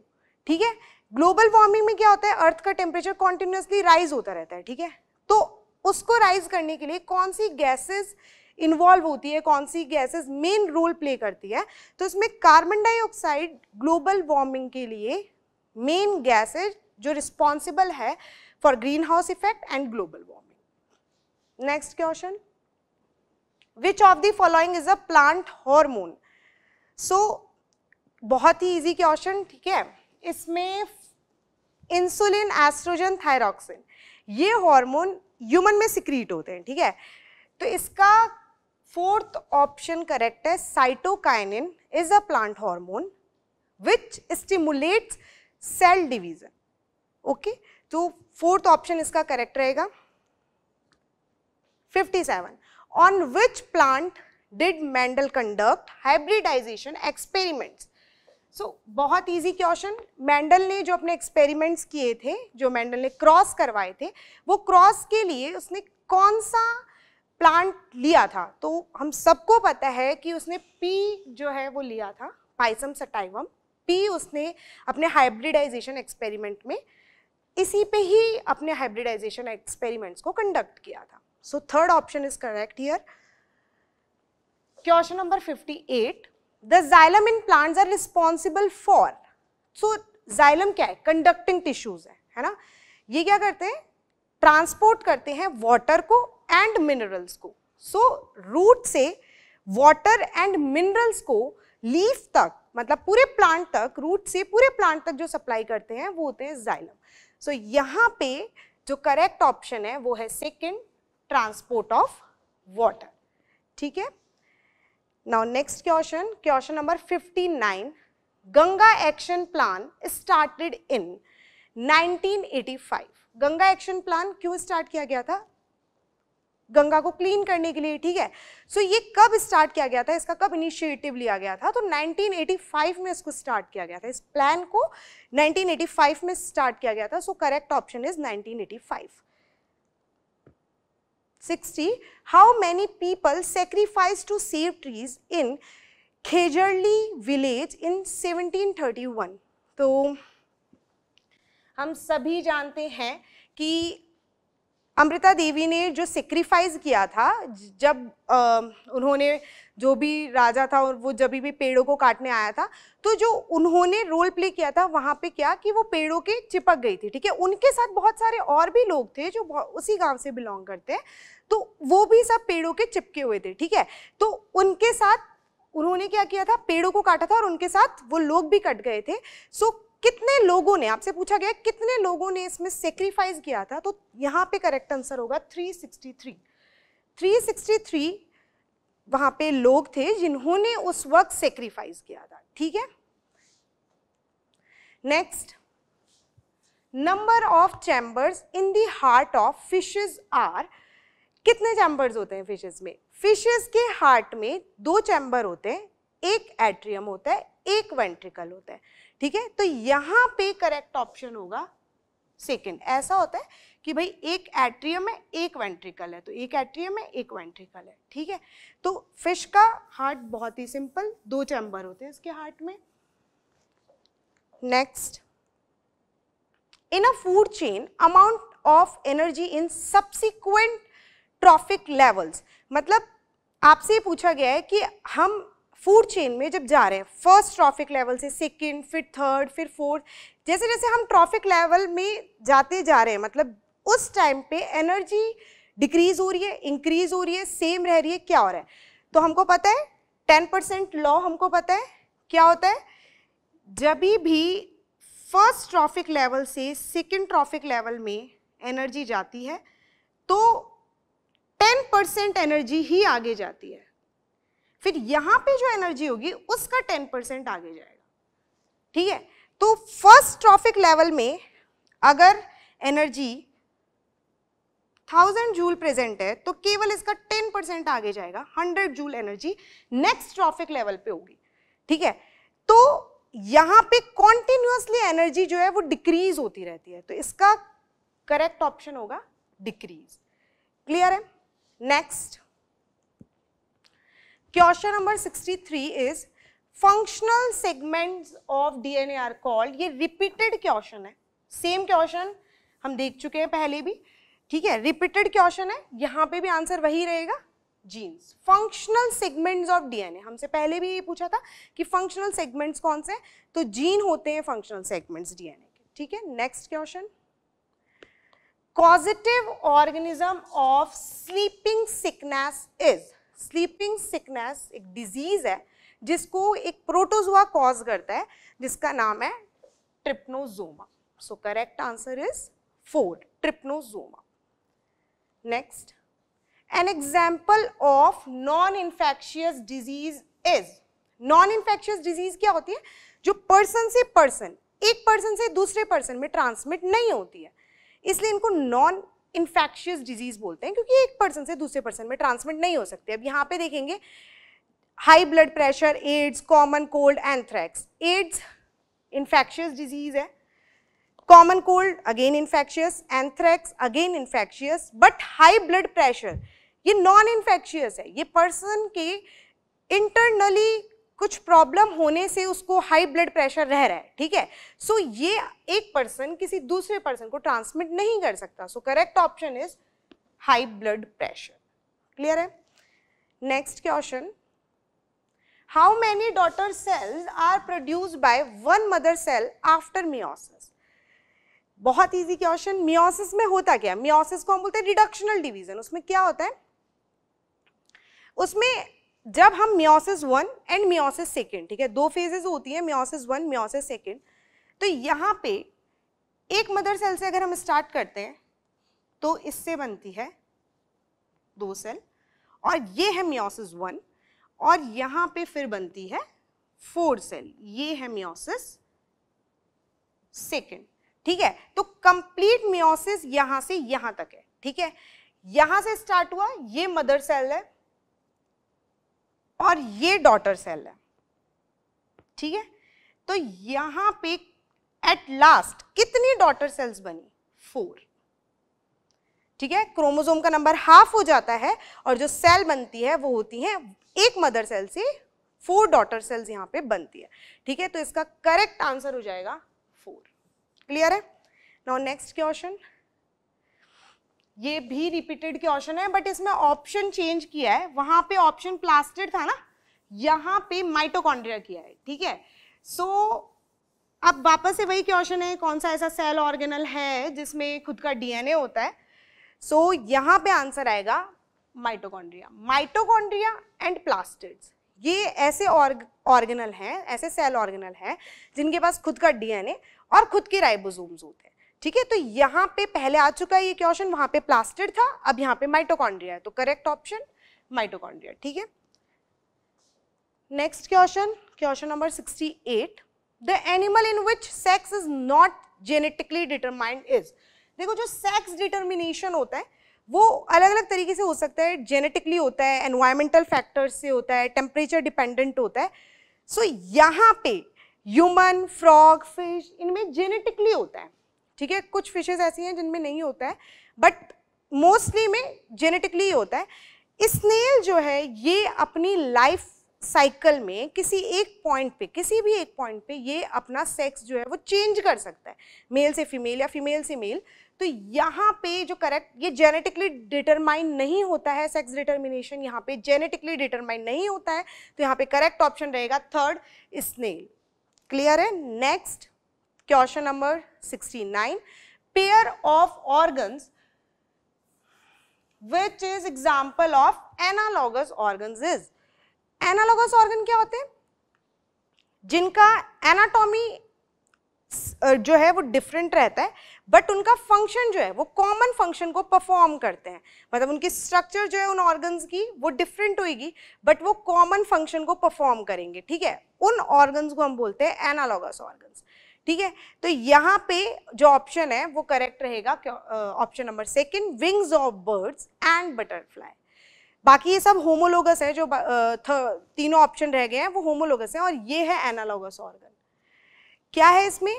ठीक है ग्लोबल वार्मिंग में क्या होता है अर्थ का टेम्परेचर कॉन्टिन्यूसली राइज होता रहता है ठीक है तो उसको राइज करने के लिए कौन सी गैसेस इन्वॉल्व होती है कौन सी गैसेस मेन रोल प्ले करती है तो इसमें कार्बन डाइऑक्साइड ग्लोबल वार्मिंग के लिए मेन गैसेज जो रिस्पॉन्सिबल है for green house effect and global warming next question which of the following is a plant hormone so बहुत ही इजी क्वेश्चन ठीक है इसमें इंसुलिन एस्ट्रोजन थायरॉक्सिन ये हार्मोन ह्यूमन में सिक्रीट होते हैं ठीक है तो इसका फोर्थ ऑप्शन करेक्ट है cytokinin is a plant hormone which stimulates cell division okay तो फोर्थ ऑप्शन इसका करेक्ट रहेगा 57 on which plant did Mendel conduct hybridization experiments so so, बहुत इजी क्वेश्चन मैंडल ने जो अपने एक्सपेरिमेंट्स किए थे जो मैंडल ने क्रॉस करवाए थे वो क्रॉस के लिए उसने कौन सा प्लांट लिया था तो हम सबको पता है कि उसने पी जो है वो लिया था पाइसम सटाइवम पी उसने अपने हाइब्रिडाइजेशन एक्सपेरिमेंट में इसी पे ही अपने हाइब्रिडाइजेशन एक्सपेरिमेंट्स को कंडक्ट किया था so third option is correct here question number fifty eight the xylem in plants are responsible for so xylem क्या है कंडक्टिंग टिश्यूज है है ना ये क्या करते हैं ट्रांसपोर्ट करते हैं वाटर को एंड मिनरल्स को सो so, रूट से वाटर एंड मिनरल्स को लीफ तक मतलब पूरे प्लांट तक रूट से पूरे प्लांट तक जो सप्लाई करते हैं वो होते हैं जाइलम सो so, यहाँ पे जो करेक्ट ऑप्शन है वो है सेकेंड ट्रांसपोर्ट ऑफ वाटर ठीक है Now next question, question number 59. Ganga action plan started in 1985. Ganga action plan क्यों स्टार्ट किया गया था गंगा को क्लीन करने के लिए ठीक है सो so, ये कब स्टार्ट किया गया था इसका कब इनिशिएटिव लिया गया था तो 1985 में इसको स्टार्ट किया गया था इस प्लान को 1985 में स्टार्ट किया गया था so correct option is 1985 60 how many people sacrificed to save trees in Khejarli village in 1731 तो हम सभी जानते हैं कि अमृता देवी ने जो सेक्रीफाइस किया था जब आ, उन्होंने जो भी राजा था और वो जब भी पेड़ों को काटने आया था तो जो उन्होंने रोल प्ले किया था वहाँ पे क्या कि वो पेड़ों के चिपक गई थी ठीक है उनके साथ बहुत सारे और भी लोग थे जो उसी गांव से बिलोंग करते हैं तो वो भी सब पेड़ों के चिपके हुए थे ठीक है तो उनके साथ उन्होंने क्या किया था पेड़ों को काटा था और उनके साथ वो लोग भी कट गए थे सो कितने लोगों ने आपसे पूछा गया कितने लोगों ने इसमें सेक्रीफाइस किया था तो यहाँ पे करेक्ट आंसर होगा 363 363 वहां पे लोग थे जिन्होंने उस वक्त सेक्रीफाइस किया था ठीक है next number of chambers in the heart of fishes are कितने चैम्बर्स होते हैं फिशेस में फिशेस के हार्ट में दो चैम्बर होते हैं एक एट्रियम होता है एक वेंट्रिकल होता है ठीक है तो यहां पे करेक्ट ऑप्शन होगा सेकेंड ऐसा होता है कि भाई एक एट्रियम है एक वेंट्रिकल है तो एक एट्रियम है एक वेंट्रिकल है ठीक है तो फिश का हार्ट बहुत ही सिंपल दो चैम्बर होते हैं इसके हार्ट में next in a food chain amount of energy in subsequent trophic levels मतलब आपसे पूछा गया है कि हम फूड चेन में जब जा रहे हैं फर्स्ट ट्रॉफिक लेवल से सेकेंड फिर थर्ड फिर फोर्थ जैसे जैसे हम ट्रॉफिक लेवल में जाते जा रहे हैं मतलब उस टाइम पे एनर्जी डिक्रीज हो रही है इंक्रीज हो रही है सेम रह रही है क्या हो रहा है तो हमको पता है टेन परसेंट लॉ हमको पता है क्या होता है जब भी फर्स्ट ट्रॉफिक लेवल से सेकेंड ट्रॉफिक लेवल में एनर्जी जाती है तो टेन परसेंट एनर्जी ही आगे जाती है फिर यहाँ पे जो एनर्जी होगी उसका टेन परसेंट आगे जाएगा ठीक है तो फर्स्ट ट्रॉफिक लेवल में अगर एनर्जी थाउजेंड जूल प्रेजेंट है तो केवल इसका टेन परसेंट आगे जाएगा hundred joule energy next trophic level पे होगी ठीक है तो यहाँ पे कॉन्टिन्यूसली एनर्जी जो है वो डिक्रीज होती रहती है तो इसका करेक्ट ऑप्शन होगा डिक्रीज क्लियर है next question number 63 is functional segments of DNA are called ये रिपीटेड क्वेश्चन है सेम क्वेश्चन हम देख चुके हैं पहले भी ठीक है रिपीटेड क्वेश्चन है यहाँ पे भी आंसर वही रहेगा genes functional segments of DNA हमसे पहले भी ये पूछा था कि फंक्शनल सेगमेंट्स कौन से हैं तो जीन होते हैं फंक्शनल सेगमेंट्स डीएनए के ठीक है next question causative organism of sleeping sickness is sleeping sickness एक डिजीज़ है जिसको एक प्रोटोजुआ कॉज करता है जिसका नाम है trypanosoma so correct answer is four trypanosoma next an example of non infectious disease is non infectious disease क्या होती है जो पर्सन से पर्सन एक पर्सन से दूसरे पर्सन में ट्रांसमिट नहीं होती है इसलिए इनको नॉन इन्फेक्शियस डिजीज बोलते हैं क्योंकि एक पर्सन से दूसरे पर्सन में ट्रांसमिट नहीं हो सकते अब यहाँ पे देखेंगे high blood pressure AIDS common cold anthrax AIDS infectious disease है common cold again infectious anthrax again infectious but high blood pressure ये नॉन इन्फेक्शियस है ये पर्सन के इंटरनली कुछ प्रॉब्लम होने से उसको हाई ब्लड प्रेशर रह रहा है ठीक है सो so, ये एक पर्सन किसी दूसरे पर्सन को ट्रांसमिट नहीं कर सकता so correct option is high blood pressure clear है next question how many daughter cells are produce by one mother cell after meiosis बहुत इजी क्वेश्चन मियोसिस में होता क्या मियोसिस को हम बोलते हैं रिडक्शनल डिवीजन उसमें क्या होता है उसमें जब हम meiosis one and meiosis second ठीक है दो फेजेज होती है म्योसिस वन म्योसिस सेकेंड तो यहाँ पे एक मदर सेल से अगर हम स्टार्ट करते हैं तो इससे बनती है दो सेल और ये है म्योसिस वन और यहाँ पे फिर बनती है फोर सेल ये है म्योसिस सेकेंड ठीक है तो कंप्लीट म्योसिस यहाँ से यहाँ तक है ठीक है यहाँ से स्टार्ट हुआ ये मदर सेल है और ये डॉटर सेल है ठीक है तो यहां पे एट लास्ट कितनी डॉटर सेल्स बनी फोर ठीक है क्रोमोसोम का नंबर हाफ हो जाता है और जो सेल बनती है वो होती है एक मदर सेल से फोर डॉटर सेल्स यहां पे बनती है ठीक है तो इसका करेक्ट आंसर हो जाएगा फोर क्लियर है नाउ नेक्स्ट क्वेश्चन ये भी रिपीटेड के ऑप्शन है बट इसमें ऑप्शन चेंज किया है वहां पे ऑप्शन प्लास्टिड था ना यहाँ पे माइटोकॉन्ड्रिया किया है ठीक है सो so, अब वापस से वही क्वेश्चन है कौन सा ऐसा सेल ऑर्गेनल है जिसमें खुद का डीएनए होता है सो so, यहाँ पे आंसर आएगा माइटोकॉन्ड्रिया माइटोकॉन्ड्रिया एंड प्लास्टिड्स ये ऐसे ऑर्गेनल हैं ऐसे सेल ऑर्गेनल हैं जिनके पास खुद का डीएनए और खुद के राइबोसोम्स होते हैं ठीक है तो यहाँ पे पहले आ चुका है ये क्वेश्चन वहां पे प्लास्टिड था अब यहाँ पे माइटोकॉन्ड्रिया है तो करेक्ट ऑप्शन माइटोकॉन्ड्रिया ठीक है next question question number 68 the animal in which sex is not genetically determined is देखो जो सेक्स डिटर्मिनेशन होता है वो अलग अलग तरीके से हो सकता है जेनेटिकली होता है एनवायरमेंटल फैक्टर्स से होता है टेम्परेचर डिपेंडेंट होता है सो so, यहाँ पे ह्यूमन फ्रॉग फिश इनमें जेनेटिकली होता है ठीक है कुछ फिशेज ऐसी हैं जिनमें नहीं होता है बट मोस्टली में जेनेटिकली होता है स्नेल जो है ये अपनी लाइफ साइकिल में किसी एक पॉइंट पे किसी भी एक पॉइंट पे ये अपना सेक्स जो है वो चेंज कर सकता है मेल से फीमेल या फीमेल से मेल तो यहाँ पे जो करेक्ट ये जेनेटिकली डिटरमाइन नहीं होता है सेक्स डिटर्मिनेशन यहाँ पे जेनेटिकली डिटरमाइन नहीं होता है तो यहाँ पे करेक्ट ऑप्शन रहेगा थर्ड स्नेल क्लियर है next Question number 69. Pair of organs which is example of analogous organs is analogous organ क्या होते हैं जिनका एनाटॉमी जो है वो डिफरेंट रहता है बट उनका फंक्शन जो है वो कॉमन फंक्शन को परफॉर्म करते हैं मतलब उनकी स्ट्रक्चर जो है उन ऑर्गन्स की वो डिफरेंट होगी बट वो कॉमन फंक्शन को परफॉर्म करेंगे ठीक है उन ऑर्गन्स को हम बोलते हैं एनालॉगस ऑर्गन्स ठीक है तो यहाँ पे जो ऑप्शन है वो करेक्ट रहेगा option number second wings of birds and butterfly बाकी ये सब होमोलोगस है जो तीनों ऑप्शन रह गए हैं वो होमोलोगस है और ये है एनालोगस ऑर्गन क्या है इसमें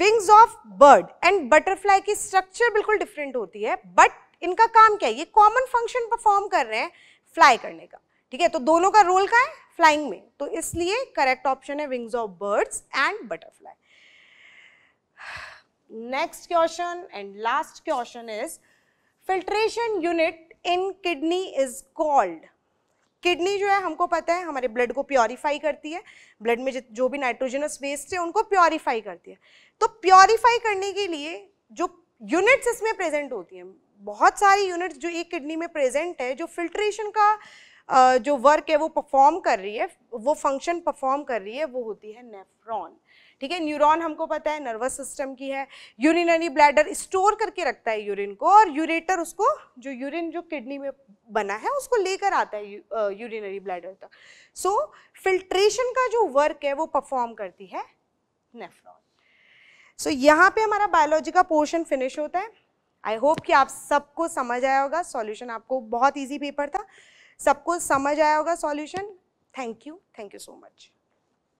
wings of bird and butterfly की स्ट्रक्चर बिल्कुल डिफरेंट होती है बट इनका काम क्या है ये कॉमन फंक्शन परफॉर्म कर रहे हैं फ्लाई करने का ठीक है तो दोनों का रोल का है फ्लाइंग में तो इसलिए करेक्ट ऑप्शन है wings of birds and butterfly next question and last question is filtration unit in kidney is called kidney जो है हमको पता है हमारे ब्लड को प्योरीफाई करती है ब्लड में जो भी नाइट्रोजनस वेस्ट है उनको प्योरीफाई करती है तो प्योरीफाई करने के लिए जो यूनिट्स इसमें प्रेजेंट होती हैं बहुत सारी यूनिट्स जो एक किडनी में प्रेजेंट है जो फिल्ट्रेशन का जो वर्क है वो परफॉर्म कर रही है वो फंक्शन परफॉर्म कर रही है वो होती है नेफ्रॉन ठीक है न्यूरॉन हमको पता है नर्वस सिस्टम की है यूरिनरी ब्लैडर स्टोर करके रखता है यूरिन को और यूरेटर उसको जो यूरिन जो किडनी में बना है उसको लेकर आता है यूरिनरी ब्लैडर तक सो फिल्ट्रेशन का जो वर्क है वो परफॉर्म करती है नेफ्रॉन सो so, यहाँ पे हमारा बायोलॉजी का पोर्शन फिनिश होता है आई होप कि आप सबको समझ आया होगा सॉल्यूशन आपको बहुत इजी पेपर था सबको समझ आया होगा solution thank you thank you so much